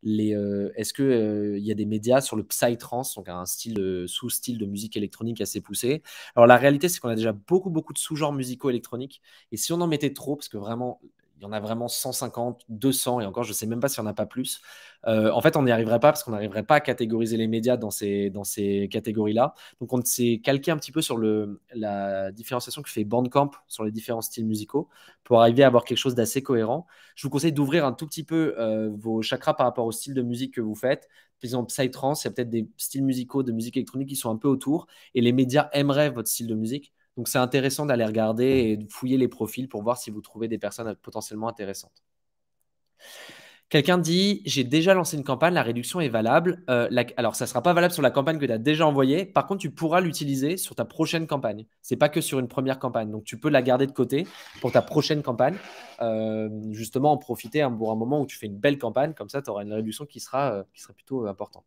les est-ce que il y a des médias sur le psytrance, donc un style sous-style de musique électronique assez poussé Alors, la réalité, c'est qu'on a déjà beaucoup, beaucoup de sous-genres musicaux électroniques, et si on en mettait trop, parce que vraiment, il y en a vraiment 150, 200, et encore, je ne sais même pas s'il n'y en a pas plus. Euh, en fait, on n'y arriverait pas parce qu'on n'arriverait pas à catégoriser les médias dans ces, dans ces catégories-là. Donc, on s'est calqué un petit peu sur le, la différenciation que fait Bandcamp sur les différents styles musicaux pour arriver à avoir quelque chose d'assez cohérent. Je vous conseille d'ouvrir un tout petit peu euh, vos chakras par rapport au style de musique que vous faites. Par exemple, Psytrance, il y a peut-être des styles musicaux de musique électronique qui sont un peu autour, et les médias aimeraient votre style de musique. Donc c'est intéressant d'aller regarder mmh. et de fouiller les profils pour voir si vous trouvez des personnes potentiellement intéressantes. Quelqu'un dit J'ai déjà lancé une campagne, la réduction est valable. Euh, alors, ça ne sera pas valable sur la campagne que tu as déjà envoyée. Par contre, tu pourras l'utiliser sur ta prochaine campagne. Ce n'est pas que sur une première campagne. Donc, tu peux la garder de côté pour ta prochaine campagne. Euh, justement, en profiter hein, pour un moment où tu fais une belle campagne. Comme ça, tu auras une réduction qui euh, qui sera plutôt importante.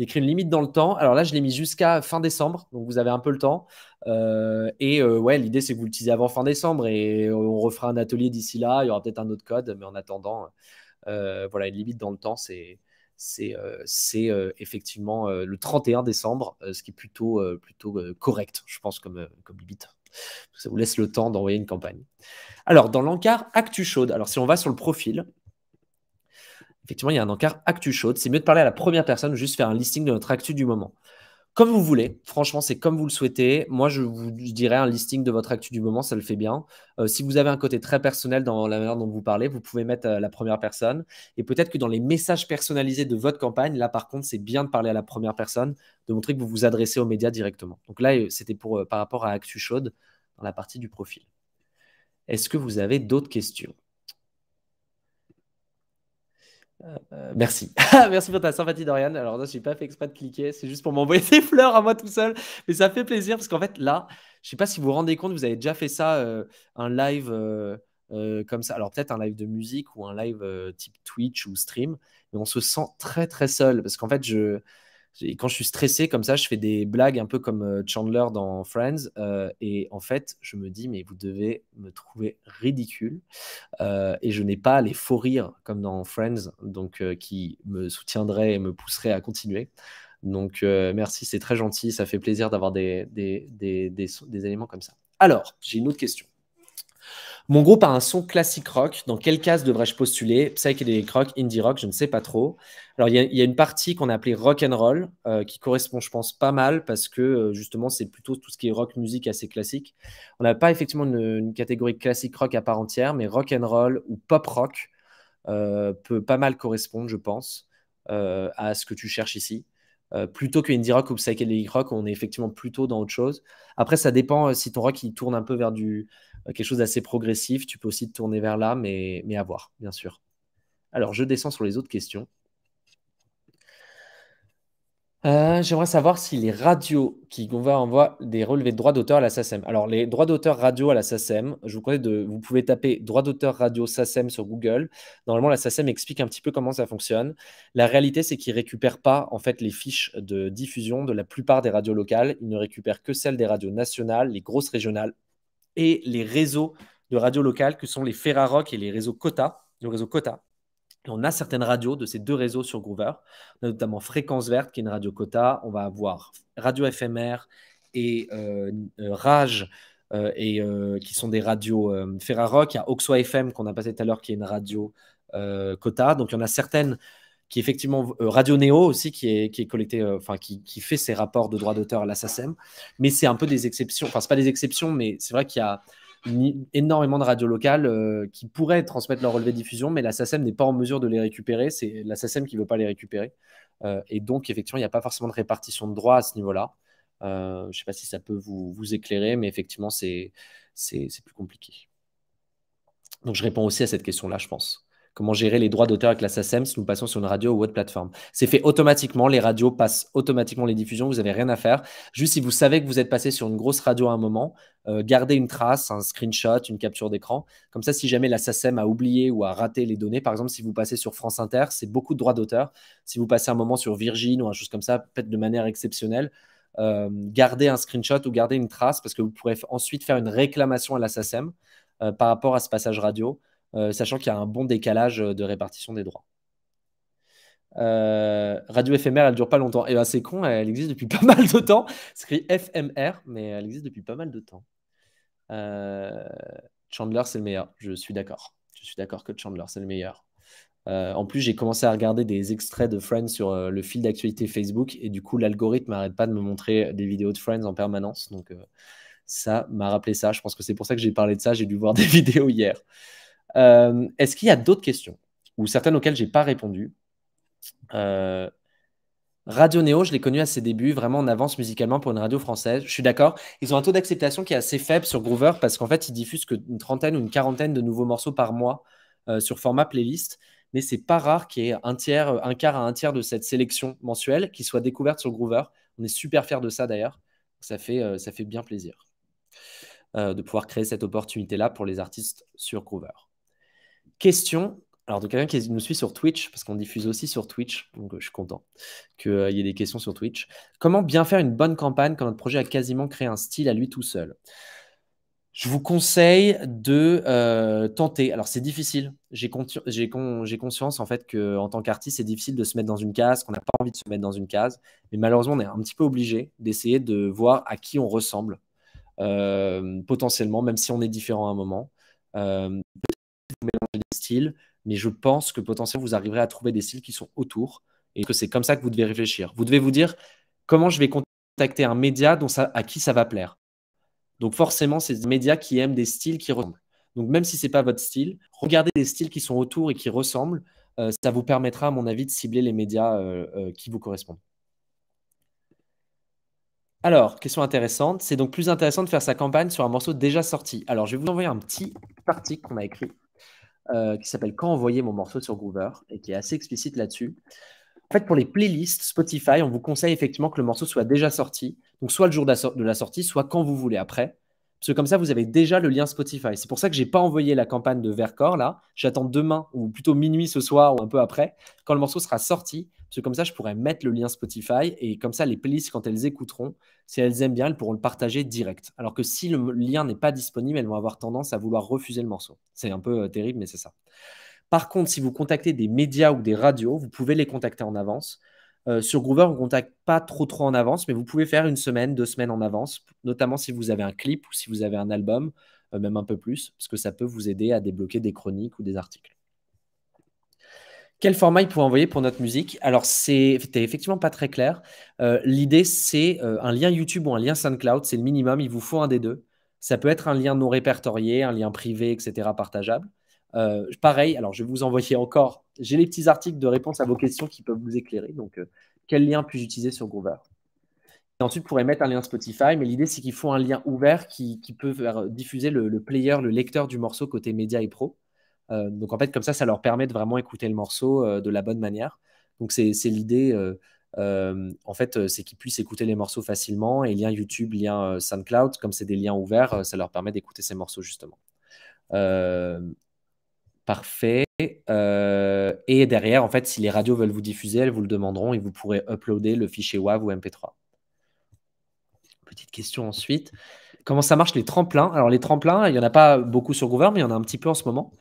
Il écrit une limite dans le temps. Alors là, je l'ai mis jusqu'à fin décembre, donc vous avez un peu le temps. Euh, et euh, ouais, l'idée, c'est que vous l'utilisez avant fin décembre et euh, on refera un atelier d'ici là. Il y aura peut-être un autre code, mais en attendant, voilà, une limite dans le temps, c'est c'est effectivement le 31 décembre, ce qui est plutôt, plutôt correct, je pense, comme, comme limite. Ça vous laisse le temps d'envoyer une campagne. Alors, dans l'encart Actu Chaude, alors si on va sur le profil, effectivement, il y a un encart actu chaude. C'est mieux de parler à la première personne, ou juste faire un listing de notre actu du moment. Comme vous voulez, franchement, c'est comme vous le souhaitez. Moi, je vous dirais un listing de votre actu du moment, ça le fait bien. Euh, si vous avez un côté très personnel dans la manière dont vous parlez, vous pouvez mettre euh, la première personne. Et peut-être que dans les messages personnalisés de votre campagne, là, par contre, c'est bien de parler à la première personne, de montrer que vous vous adressez aux médias directement. Donc là, euh, c'était pour par rapport à actu chaude dans la partie du profil. Est-ce que vous avez d'autres questions euh, merci. merci pour ta sympathie, Dorian. Alors, je n'ai pas fait exprès de cliquer. C'est juste pour m'envoyer des fleurs à moi tout seul. Mais ça fait plaisir parce qu'en fait, là, je ne sais pas si vous vous rendez compte, vous avez déjà fait ça, euh, un live euh, comme ça. Alors, peut-être un live de musique ou un live type Twitch ou stream. Mais on se sent très, très seul parce qu'en fait, je, quand je suis stressé comme ça, je fais des blagues un peu comme euh, Chandler dans Friends. Euh, et en fait, je me dis, mais vous devez me trouver ridicule. Euh, et je n'ai pas les faux rires comme dans Friends, donc qui me soutiendraient et me pousseraient à continuer. Donc merci, c'est très gentil. Ça fait plaisir d'avoir des, des, éléments comme ça. Alors, j'ai une autre question. Mon groupe a un son classique rock. Dans quelle case devrais-je postuler Psychedelic rock, indie rock, je ne sais pas trop. Alors, il y, a une partie qu'on a appelée rock and roll, euh, qui correspond, je pense, pas mal parce que euh, justement, c'est plutôt tout ce qui est rock musique assez classique. On n'a pas effectivement une, catégorie classique rock à part entière, mais rock and roll ou pop rock euh, peut pas mal correspondre, je pense, à ce que tu cherches ici. Euh, plutôt que indie rock ou psychedelic rock, on est effectivement plutôt dans autre chose. Après, ça dépend euh, si ton rock il tourne un peu vers du euh, quelque chose d'assez progressif, tu peux aussi te tourner vers là, mais, mais à voir, bien sûr. Alors, je descends sur les autres questions. Euh, j'aimerais savoir si les radios qui va envoient des relevés de droits d'auteur à la SACEM. Alors, les droits d'auteur radio à la SACEM, je vous conseille de. Vous pouvez taper droits d'auteur radio SACEM sur Google. Normalement, la SACEM explique un petit peu comment ça fonctionne. La réalité, c'est qu'ils ne récupèrent pas en fait, les fiches de diffusion de la plupart des radios locales. Ils ne récupèrent que celles des radios nationales, les grosses régionales et les réseaux de radios locales que sont les Ferrarock et les réseaux Cota, le réseau Cota on a certaines radios de ces deux réseaux sur Groover, notamment Fréquence Verte, qui est une radio quota. On va avoir Radio FMR et euh, euh, Rage, euh, et, qui sont des radios Ferrarock. Il y a Oxo FM, qu'on a passé tout à l'heure, qui est une radio quota. Donc il y en a certaines qui effectivement Radio Néo aussi qui est enfin qui, fait ses rapports de droits d'auteur à la mais c'est un peu des exceptions enfin c'est pas des exceptions mais c'est vrai qu'il y a énormément de radios locales euh, qui pourraient transmettre leur relevé de diffusion, mais la SACEM n'est pas en mesure de les récupérer. C'est la SACEM qui ne veut pas les récupérer. Euh, et donc, effectivement, il n'y a pas forcément de répartition de droits à ce niveau-là. Euh, je ne sais pas si ça peut vous, vous éclairer, mais effectivement, c'est plus compliqué. Donc, je réponds aussi à cette question-là, je pense comment gérer les droits d'auteur avec la SACEM si nous passons sur une radio ou autre plateforme. C'est fait automatiquement, les radios passent automatiquement les diffusions, vous n'avez rien à faire. Juste si vous savez que vous êtes passé sur une grosse radio à un moment, euh, gardez une trace, un screenshot, une capture d'écran. Comme ça, si jamais la SACEM a oublié ou a raté les données, par exemple, si vous passez sur France Inter, c'est beaucoup de droits d'auteur. Si vous passez un moment sur Virgin ou un chose comme ça, peut-être de manière exceptionnelle, euh, gardez un screenshot ou gardez une trace parce que vous pourrez ensuite faire une réclamation à la SACEM euh, par rapport à ce passage radio euh, sachant qu'il y a un bon décalage euh, de répartition des droits. Euh, radio éphémère, elle dure pas longtemps. Et eh ben, c'est con, elle existe depuis pas mal de temps. C'est écrit FMR, mais elle existe depuis pas mal de temps. Chandler, c'est le meilleur. Je suis d'accord. Je suis d'accord que Chandler, c'est le meilleur. en plus, j'ai commencé à regarder des extraits de Friends sur le fil d'actualité Facebook, et du coup, l'algorithme n'arrête pas de me montrer des vidéos de Friends en permanence. Donc ça m'a rappelé ça. Je pense que c'est pour ça que j'ai parlé de ça. J'ai dû voir des vidéos hier. Euh, est-ce qu'il y a d'autres questions ou certaines auxquelles je n'ai pas répondu euh, Radio Néo, je l'ai connu à ses débuts, vraiment en avance musicalement pour une radio française. Je suis d'accord. Ils ont un taux d'acceptation qui est assez faible sur Groover parce qu'en fait, ils diffusent qu'une trentaine ou une quarantaine de nouveaux morceaux par mois euh, sur format playlist. Mais c'est pas rare qu'il y ait un tiers, un quart à un tiers de cette sélection mensuelle qui soit découverte sur Groover. On est super fiers de ça d'ailleurs. Ça fait, ça fait bien plaisir de pouvoir créer cette opportunité-là pour les artistes sur Groover question alors de quelqu'un qui nous suit sur Twitch, parce qu'on diffuse aussi sur Twitch, donc euh, je suis content qu'il euh, y ait des questions sur Twitch. Comment bien faire une bonne campagne quand notre projet a quasiment créé un style à lui tout seul Je vous conseille de euh, tenter. Alors c'est difficile, j'ai conscience en fait qu'en tant qu'artiste, c'est difficile de se mettre dans une case, qu'on n'a pas envie de se mettre dans une case, mais malheureusement on est un petit peu obligé d'essayer de voir à qui on ressemble, potentiellement, même si on est différent à un moment mélanger des styles, mais je pense que potentiellement vous arriverez à trouver des styles qui sont autour et que c'est comme ça que vous devez réfléchir. Vous devez vous dire comment je vais contacter un média dont à qui ça va plaire. Donc forcément, c'est des médias qui aiment des styles qui ressemblent. Donc même si ce n'est pas votre style, regardez des styles qui sont autour et qui ressemblent. Euh, ça vous permettra, à mon avis, de cibler les médias euh, euh, qui vous correspondent. Alors, question intéressante, c'est donc plus intéressant de faire sa campagne sur un morceau déjà sorti. Alors, je vais vous envoyer un petit article qu'on a écrit euh, qui s'appelle Quand envoyer mon morceau sur Groover et qui est assez explicite là-dessus. En fait, pour les playlists Spotify, on vous conseille effectivement que le morceau soit déjà sorti, donc soit le jour de la sortie, soit quand vous voulez après. Parce que comme ça, vous avez déjà le lien Spotify. C'est pour ça que j'ai pas envoyé la campagne de Vercors là. J'attends demain ou plutôt minuit ce soir ou un peu après quand le morceau sera sorti. Parce que comme ça, je pourrais mettre le lien Spotify et comme ça, les playlists, quand elles écouteront, si elles aiment bien, elles pourront le partager direct. Alors que si le lien n'est pas disponible, elles vont avoir tendance à vouloir refuser le morceau. C'est un peu euh, terrible, mais c'est ça. Par contre, si vous contactez des médias ou des radios, vous pouvez les contacter en avance euh, sur Groover, on ne contacte pas trop trop en avance, mais vous pouvez faire une semaine, deux semaines en avance, notamment si vous avez un clip ou si vous avez un album, euh, même un peu plus, parce que ça peut vous aider à débloquer des chroniques ou des articles. Quel format il pourrait envoyer pour notre musique Alors, c'est effectivement pas très clair. Euh, l'idée, c'est un lien YouTube ou un lien SoundCloud, c'est le minimum, il vous faut un des deux. Ça peut être un lien non répertorié, un lien privé, etc., partageable. pareil, alors je vais vous envoyer encore j'ai les petits articles de réponse à vos questions qui peuvent vous éclairer. Donc, euh, quel lien puis-je utiliser sur Groover ensuite, vous pourrez mettre un lien Spotify, mais l'idée, c'est qu'il faut un lien ouvert qui, peut diffuser le, player, le lecteur du morceau côté média et pro. Euh, donc, en fait, comme ça, ça leur permet de vraiment écouter le morceau euh, de la bonne manière. Donc, c'est l'idée. en fait, c'est qu'ils puissent écouter les morceaux facilement. Et lien YouTube, lien SoundCloud, comme c'est des liens ouverts, ça leur permet d'écouter ces morceaux justement. Parfait. Euh, et derrière, en fait, si les radios veulent vous diffuser, elles vous le demanderont et vous pourrez uploader le fichier WAV ou MP3. Petite question ensuite. Comment ça marche les tremplins Alors, les tremplins, il n'y en a pas beaucoup sur Groover, mais il y en a un petit peu en ce moment.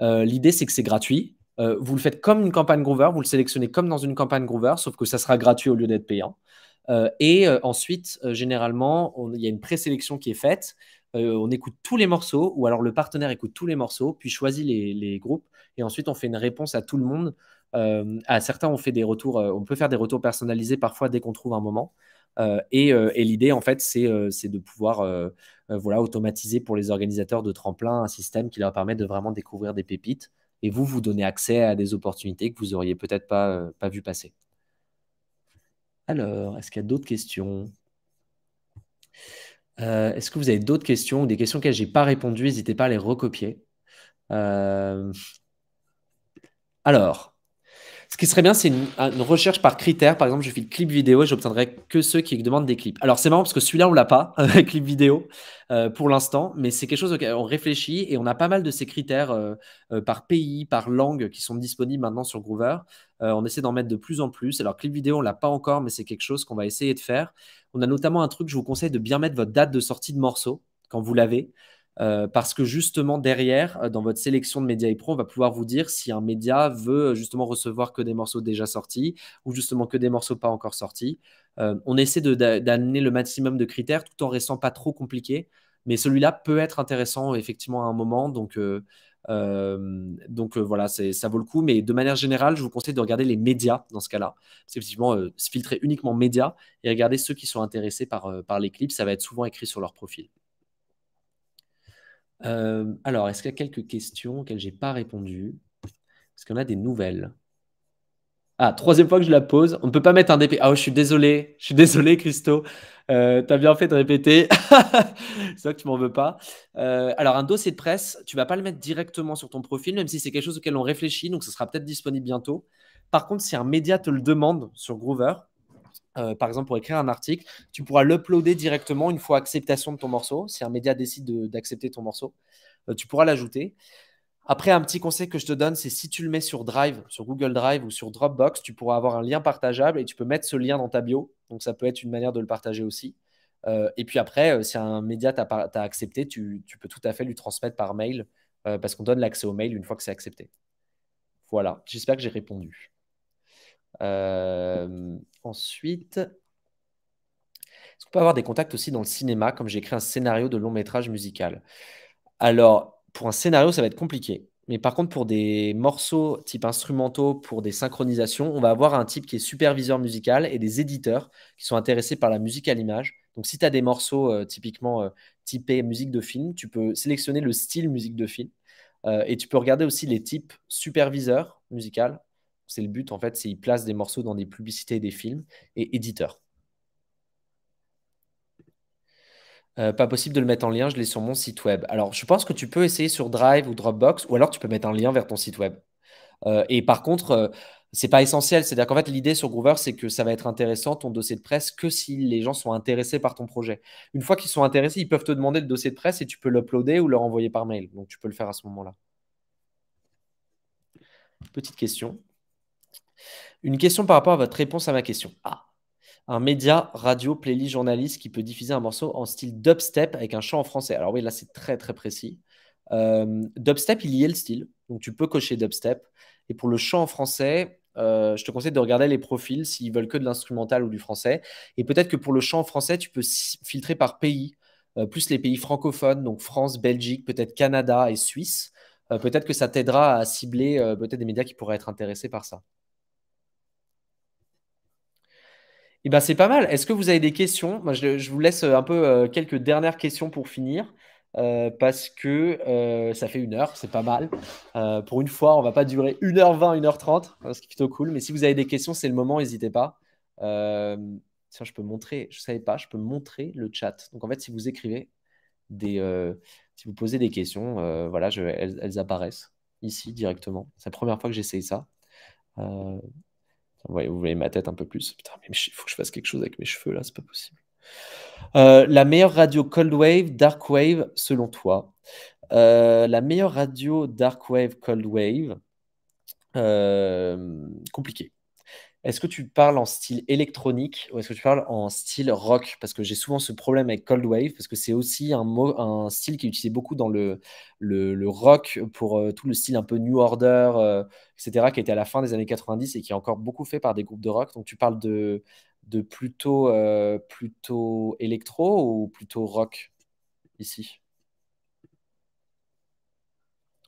Euh, l'idée, c'est que c'est gratuit. Euh, vous le faites comme une campagne Groover, vous le sélectionnez comme dans une campagne Groover, sauf que ça sera gratuit au lieu d'être payant. et ensuite, généralement, il y a une présélection qui est faite euh, on écoute tous les morceaux, ou alors le partenaire écoute tous les morceaux, puis choisit les, groupes, et ensuite on fait une réponse à tout le monde. Euh, à certains, on fait des retours, euh, on peut faire des retours personnalisés parfois dès qu'on trouve un moment. et, l'idée, en fait, c'est de pouvoir voilà, automatiser pour les organisateurs de tremplin un système qui leur permet de vraiment découvrir des pépites et vous, vous donner accès à des opportunités que vous auriez peut-être pas, pas vu passer. Alors, est-ce qu'il y a d'autres questions euh, est-ce que vous avez d'autres questions ou des questions auxquelles je n'ai pas répondu N'hésitez pas à les recopier. Euh, alors, ce qui serait bien, c'est une, recherche par critères. Par exemple, je fais clip vidéo et j'obtiendrai que ceux qui demandent des clips. Alors, c'est marrant parce que celui-là, on ne l'a pas, clip vidéo, euh, pour l'instant, mais c'est quelque chose auquel on réfléchit et on a pas mal de ces critères par pays, par langue qui sont disponibles maintenant sur Groover. Euh, on essaie d'en mettre de plus en plus. Alors, clip vidéo, on l'a pas encore, mais c'est quelque chose qu'on va essayer de faire. On a notamment un truc, je vous conseille de bien mettre votre date de sortie de morceau quand vous l'avez. Euh, parce que justement derrière, euh, dans votre sélection de médias et pro, on va pouvoir vous dire si un média veut justement recevoir que des morceaux déjà sortis ou justement que des morceaux pas encore sortis. on essaie d'amener le maximum de critères tout en restant pas trop compliqué, mais celui-là peut être intéressant effectivement à un moment. Donc euh, donc euh, voilà, ça vaut le coup. Mais de manière générale, je vous conseille de regarder les médias dans ce cas-là. C'est effectivement euh, filtrer uniquement médias et regarder ceux qui sont intéressés par, par les clips. Ça va être souvent écrit sur leur profil. alors, est-ce qu'il y a quelques questions auxquelles j'ai pas répondu Est-ce qu'on a des nouvelles ah, troisième fois que je la pose, on ne peut pas mettre un DP. Ah, oh, je suis désolé, je suis désolé, Christo. Euh, tu as bien fait de répéter. c'est vrai que tu m'en veux pas. Euh, alors, un dossier de presse, tu vas pas le mettre directement sur ton profil, même si c'est quelque chose auquel on réfléchit, donc ce sera peut-être disponible bientôt. Par contre, si un média te le demande sur Groover, euh, par exemple pour écrire un article, tu pourras l'uploader directement une fois acceptation de ton morceau. Si un média décide d'accepter ton morceau, tu pourras l'ajouter. Après, un petit conseil que je te donne, c'est si tu le mets sur Drive, sur Google Drive ou sur Dropbox, tu pourras avoir un lien partageable et tu peux mettre ce lien dans ta bio. Donc, ça peut être une manière de le partager aussi. Euh, et puis après, euh, si un média t'a accepté, tu, peux tout à fait lui transmettre par mail euh, parce qu'on donne l'accès au mail une fois que c'est accepté. Voilà, j'espère que j'ai répondu. ensuite, est-ce qu'on peut avoir des contacts aussi dans le cinéma, comme j'ai écrit un scénario de long métrage musical Alors, pour un scénario, ça va être compliqué. Mais par contre, pour des morceaux type instrumentaux, pour des synchronisations, on va avoir un type qui est superviseur musical et des éditeurs qui sont intéressés par la musique à l'image. Donc, si tu as des morceaux euh, typiquement euh, typés musique de film, tu peux sélectionner le style musique de film. Euh, et tu peux regarder aussi les types superviseur musical. C'est le but, en fait, c'est qu'ils placent des morceaux dans des publicités des films et éditeurs. Euh, pas possible de le mettre en lien, je l'ai sur mon site web. Alors, je pense que tu peux essayer sur Drive ou Dropbox, ou alors tu peux mettre un lien vers ton site web. Euh, et par contre, ce euh, c'est pas essentiel. C'est-à-dire qu'en fait, l'idée sur Groover, c'est que ça va être intéressant ton dossier de presse que si les gens sont intéressés par ton projet. Une fois qu'ils sont intéressés, ils peuvent te demander le dossier de presse et tu peux l'uploader ou leur envoyer par mail. Donc, tu peux le faire à ce moment-là. Petite question. Une question par rapport à votre réponse à ma question. Ah, un média, radio, playlist, journaliste qui peut diffuser un morceau en style dubstep avec un chant en français. Alors oui, là, c'est très, très précis. Euh, dubstep, il y est le style. Donc, tu peux cocher dubstep. Et pour le chant en français, euh, je te conseille de regarder les profils s'ils veulent que de l'instrumental ou du français. Et peut-être que pour le chant en français, tu peux filtrer par pays, euh, plus les pays francophones, donc France, Belgique, peut-être Canada et Suisse. peut-être que ça t'aidera à cibler peut-être des médias qui pourraient être intéressés par ça. Eh ben, c'est pas mal. Est-ce que vous avez des questions je, vous laisse euh, un peu euh, quelques dernières questions pour finir. Euh, parce que ça fait une heure, c'est pas mal. pour une fois, on va pas durer 1h20, 1h30, hein, ce qui est plutôt cool. Mais si vous avez des questions, c'est le moment, n'hésitez pas. je peux montrer, je savais pas, je peux montrer le chat. Donc en fait, si vous écrivez des, si vous posez des questions, voilà, elles, elles, apparaissent ici directement. C'est la première fois que j'essaye ça. Vous voyez, ma tête un peu plus. Putain, il faut que je fasse quelque chose avec mes cheveux là, c'est pas possible. Euh, la meilleure radio cold wave, dark wave, selon toi euh, La meilleure radio dark wave, cold wave, euh, compliqué. Est-ce que tu parles en style électronique ou est-ce que tu parles en style rock Parce que j'ai souvent ce problème avec Cold Wave, parce que c'est aussi un, un style qui est utilisé beaucoup dans le, le, rock pour euh, tout le style un peu New Order, euh, etc., qui était à la fin des années 90 et qui est encore beaucoup fait par des groupes de rock. Donc tu parles de, de plutôt, euh, plutôt électro ou plutôt rock ici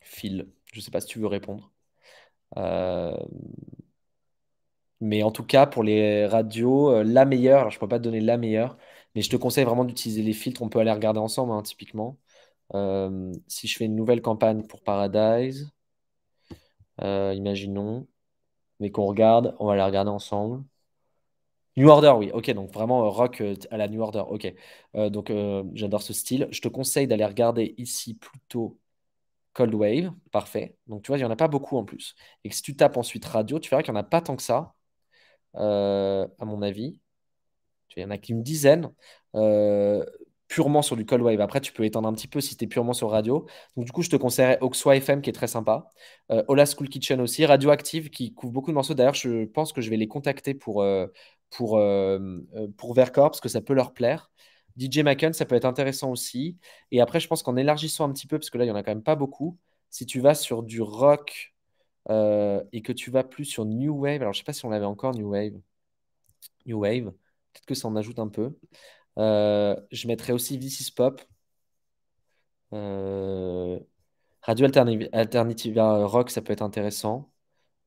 Phil, je ne sais pas si tu veux répondre. Euh, mais en tout cas, pour les radios, euh, la meilleure, je ne peux pas te donner la meilleure, mais je te conseille vraiment d'utiliser les filtres. On peut aller regarder ensemble, hein, typiquement. Euh, si je fais une nouvelle campagne pour Paradise, euh, imaginons, mais qu'on regarde, on va aller regarder ensemble. New Order, oui, ok, donc vraiment rock à la New Order, ok. donc j'adore ce style. Je te conseille d'aller regarder ici plutôt Cold Wave, parfait. Donc tu vois, il n'y en a pas beaucoup en plus. Et si tu tapes ensuite radio, tu verras qu'il n'y en a pas tant que ça. Euh, à mon avis. Il y en a qu'une dizaine. Euh, purement sur du cold wave. Après, tu peux étendre un petit peu si tu es purement sur radio. Donc, du coup, je te conseillerais Oxway FM qui est très sympa. Euh, Ola School Kitchen aussi. Radioactive qui couvre beaucoup de morceaux. D'ailleurs, je pense que je vais les contacter pour, pour, pour Vercor parce que ça peut leur plaire. DJ Macken, ça peut être intéressant aussi. Et après, je pense qu'en élargissant un petit peu, parce que là, il n'y en a quand même pas beaucoup, si tu vas sur du rock, euh, et que tu vas plus sur New Wave, alors je ne sais pas si on l'avait encore New Wave, New Wave, peut-être que ça en ajoute un peu. Euh, je mettrai aussi V6 Pop, euh, Radio Alternative, Rock, ça peut être intéressant.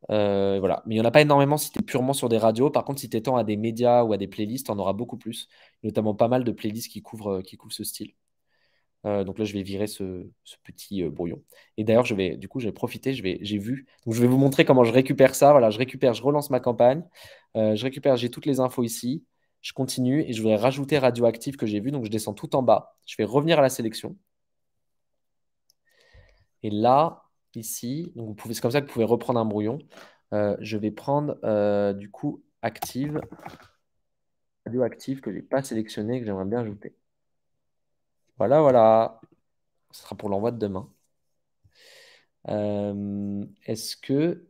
voilà. Mais il n'y en a pas énormément si tu es purement sur des radios. Par contre, si tu étends à des médias ou à des playlists, on en auras beaucoup plus. Notamment pas mal de playlists qui couvrent, qui couvrent ce style. Euh, donc là, je vais virer ce, petit euh, brouillon. Et d'ailleurs, je vais, du coup, j'ai profiter je vais, j'ai vu. Donc, je vais vous montrer comment je récupère ça. Voilà, je récupère, je relance ma campagne, euh, je récupère, j'ai toutes les infos ici. Je continue et je voudrais rajouter radioactif que j'ai vu. Donc, je descends tout en bas. Je vais revenir à la sélection. Et là, ici, donc vous pouvez, c'est comme ça que vous pouvez reprendre un brouillon. je vais prendre du coup active, radioactive que j'ai pas sélectionné que j'aimerais bien ajouter. Voilà, voilà. Ce sera pour l'envoi de demain. Euh, est-ce que.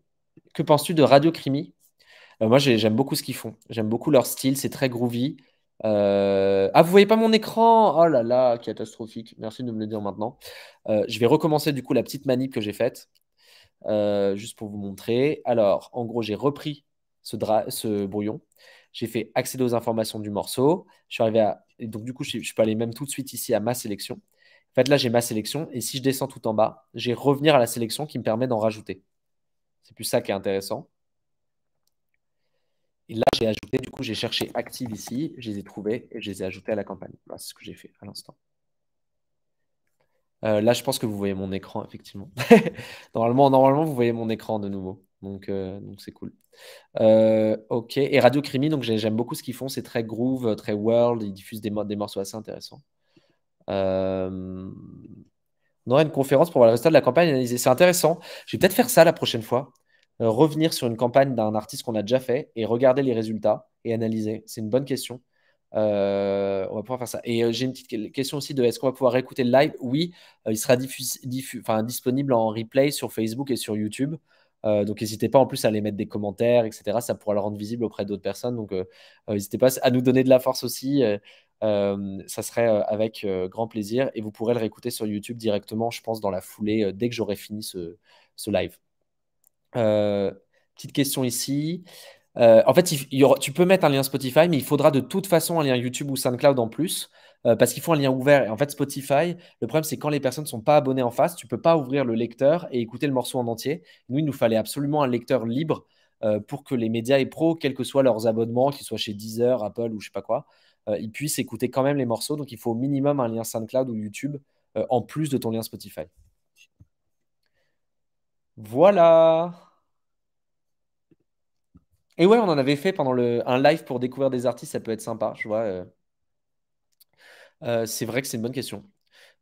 Que penses-tu de Radio Crimi euh, Moi, j'aime beaucoup ce qu'ils font. J'aime beaucoup leur style. C'est très groovy. Euh, ah, vous voyez pas mon écran Oh là là, catastrophique. Merci de me le dire maintenant. je vais recommencer du coup la petite manip que j'ai faite. juste pour vous montrer. Alors, en gros, j'ai repris ce, ce brouillon j'ai fait accéder aux informations du morceau. Je suis arrivé à. donc, du coup, je, peux aller même tout de suite ici à ma sélection. En fait, là, j'ai ma sélection. Et si je descends tout en bas, j'ai revenir à la sélection qui me permet d'en rajouter. C'est plus ça qui est intéressant. Et là, j'ai ajouté, du coup, j'ai cherché Active ici, je les ai trouvés et je les ai ajoutés à la campagne. c'est ce que j'ai fait à l'instant. Euh, là, je pense que vous voyez mon écran, effectivement. normalement, normalement, vous voyez mon écran de nouveau. Donc, euh, donc c'est cool. Euh, ok. Et Radio Crimi, donc j'aime beaucoup ce qu'ils font. C'est très groove, euh, très world. Ils diffusent des, des morceaux assez intéressants. On aura une conférence pour voir le résultat de la campagne C'est intéressant. Je vais peut-être faire ça la prochaine fois. revenir sur une campagne d'un artiste qu'on a déjà fait et regarder les résultats et analyser. C'est une bonne question. on va pouvoir faire ça. Et j'ai une petite question aussi de est-ce qu'on va pouvoir écouter le live Oui, il sera disponible en replay sur Facebook et sur YouTube. Euh, donc n'hésitez pas en plus à les mettre des commentaires, etc. Ça pourra le rendre visible auprès d'autres personnes. Donc euh, euh, n'hésitez pas à nous donner de la force aussi. ça serait avec grand plaisir et vous pourrez le réécouter sur YouTube directement, je pense, dans la foulée dès que j'aurai fini ce, live. petite question ici. en fait, tu peux mettre un lien Spotify, mais il faudra de toute façon un lien YouTube ou SoundCloud en plus. Euh, parce qu'il faut un lien ouvert. Et en fait, Spotify, le problème, c'est quand les personnes ne sont pas abonnées en face, tu peux pas ouvrir le lecteur et écouter le morceau en entier. Nous, il nous fallait absolument un lecteur libre euh, pour que les médias et pros, quels que soient leurs abonnements, qu'ils soient chez Deezer, Apple ou je sais pas quoi, euh, ils puissent écouter quand même les morceaux. Donc, il faut au minimum un lien SoundCloud ou YouTube en plus de ton lien Spotify. Voilà. Et ouais, on en avait fait pendant un live pour découvrir des artistes, ça peut être sympa, je vois. Euh, c'est vrai que c'est une bonne question.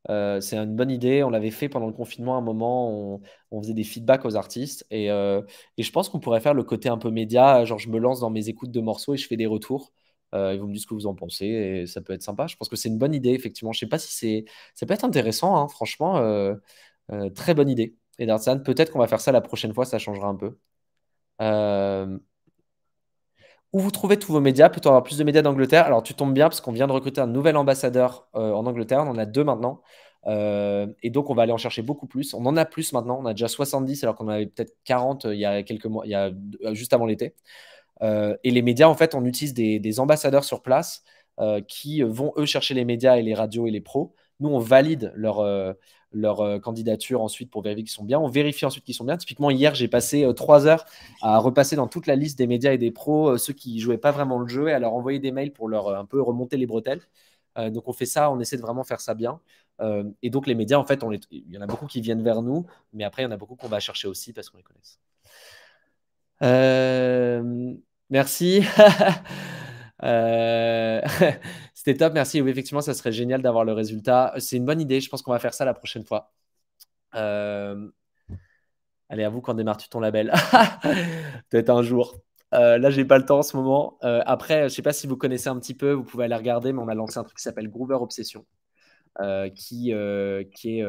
Euh, c'est une bonne idée. On l'avait fait pendant le confinement à un moment. On, faisait des feedbacks aux artistes. Euh, et, je pense qu'on pourrait faire le côté un peu média. Genre, je me lance dans mes écoutes de morceaux et je fais des retours. et vous me dites ce que vous en pensez. Et ça peut être sympa. Je pense que c'est une bonne idée, effectivement. Je sais pas si c'est. Ça peut être intéressant, hein. franchement. très bonne idée. Et peut-être qu'on va faire ça la prochaine fois. Ça changera un peu où vous trouvez tous vos médias. Peut-on avoir plus de médias d'Angleterre Alors, tu tombes bien parce qu'on vient de recruter un nouvel ambassadeur euh, en Angleterre. On en a deux maintenant. Euh, et donc, on va aller en chercher beaucoup plus. On en a plus maintenant. On a déjà 70 alors qu'on en avait peut-être 40 euh, il y a quelques mois, il y juste avant l'été. et les médias, en fait, on utilise des, des ambassadeurs sur place qui vont, eux, chercher les médias et les radios et les pros. Nous, on valide leur, leur euh, candidature ensuite pour vérifier qu'ils sont bien. On vérifie ensuite qu'ils sont bien. Typiquement, hier, j'ai passé euh, trois heures à repasser dans toute la liste des médias et des pros euh, ceux qui jouaient pas vraiment le jeu et à leur envoyer des mails pour leur un peu remonter les bretelles. donc on fait ça, on essaie de vraiment faire ça bien. et donc les médias, en fait, on il y en a beaucoup qui viennent vers nous, mais après, il y en a beaucoup qu'on va chercher aussi parce qu'on les connaît. merci. C'était top, merci. Oui, effectivement, ça serait génial d'avoir le résultat. Euh, c'est une bonne idée, je pense qu'on va faire ça la prochaine fois. Euh, allez à vous, quand démarre tu ton label Peut-être un jour. Euh, là, je n'ai pas le temps en ce moment. après, je ne sais pas si vous connaissez un petit peu, vous pouvez aller regarder, mais on a lancé un truc qui s'appelle Groover Obsession, qui, qui est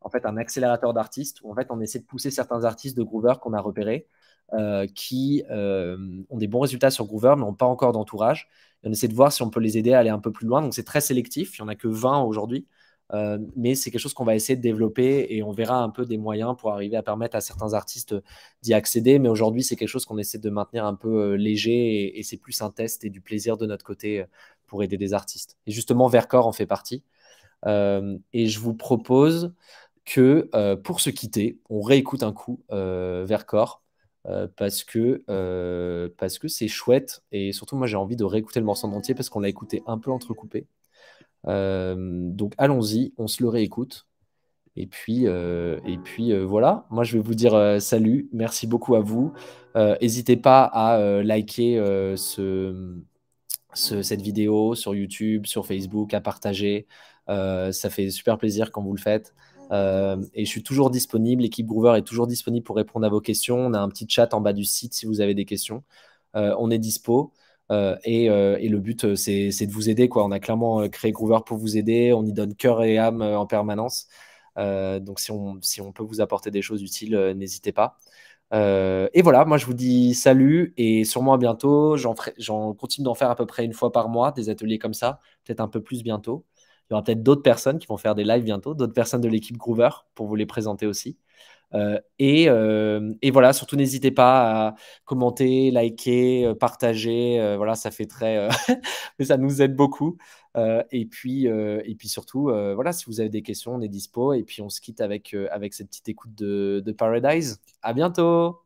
en fait un accélérateur d'artistes où en fait on essaie de pousser certains artistes de Groover qu'on a repérés euh, qui euh, ont des bons résultats sur Groover, mais n'ont pas encore d'entourage. on essaie de voir si on peut les aider à aller un peu plus loin. Donc c'est très sélectif, il n'y en a que 20 aujourd'hui, euh, mais c'est quelque chose qu'on va essayer de développer et on verra un peu des moyens pour arriver à permettre à certains artistes d'y accéder. Mais aujourd'hui, c'est quelque chose qu'on essaie de maintenir un peu léger et, et c'est plus un test et du plaisir de notre côté pour aider des artistes. Et justement, Vercor en fait partie. et je vous propose que pour se quitter, on réécoute un coup Vercors euh, euh, parce que c'est chouette et surtout moi j'ai envie de réécouter le morceau en entier parce qu'on l'a écouté un peu entrecoupé. Euh, donc allons-y, on se le réécoute. Et puis, voilà, moi je vais vous dire salut, merci beaucoup à vous. N'hésitez pas à liker cette vidéo sur YouTube, sur Facebook, à partager. ça fait super plaisir quand vous le faites. Euh, et je suis toujours disponible. L'équipe Groover est toujours disponible pour répondre à vos questions. On a un petit chat en bas du site si vous avez des questions. Euh, on est dispo. Euh, et, le but, c'est de vous aider. Quoi. On a clairement créé Groover pour vous aider. On y donne cœur et âme en permanence. donc, si on, si on, peut vous apporter des choses utiles, n'hésitez pas. et voilà, moi je vous dis salut et sûrement à bientôt. J'en continue d'en faire à peu près une fois par mois des ateliers comme ça, peut-être un peu plus bientôt y aura peut-être d'autres personnes qui vont faire des lives bientôt, d'autres personnes de l'équipe Groover pour vous les présenter aussi. Euh, euh, et, voilà, surtout n'hésitez pas à commenter, liker, euh, partager. voilà, ça fait très, ça nous aide beaucoup. et puis, et puis surtout, voilà, si vous avez des questions, on est dispo. Et puis on se quitte avec avec cette petite écoute de, de Paradise. À bientôt.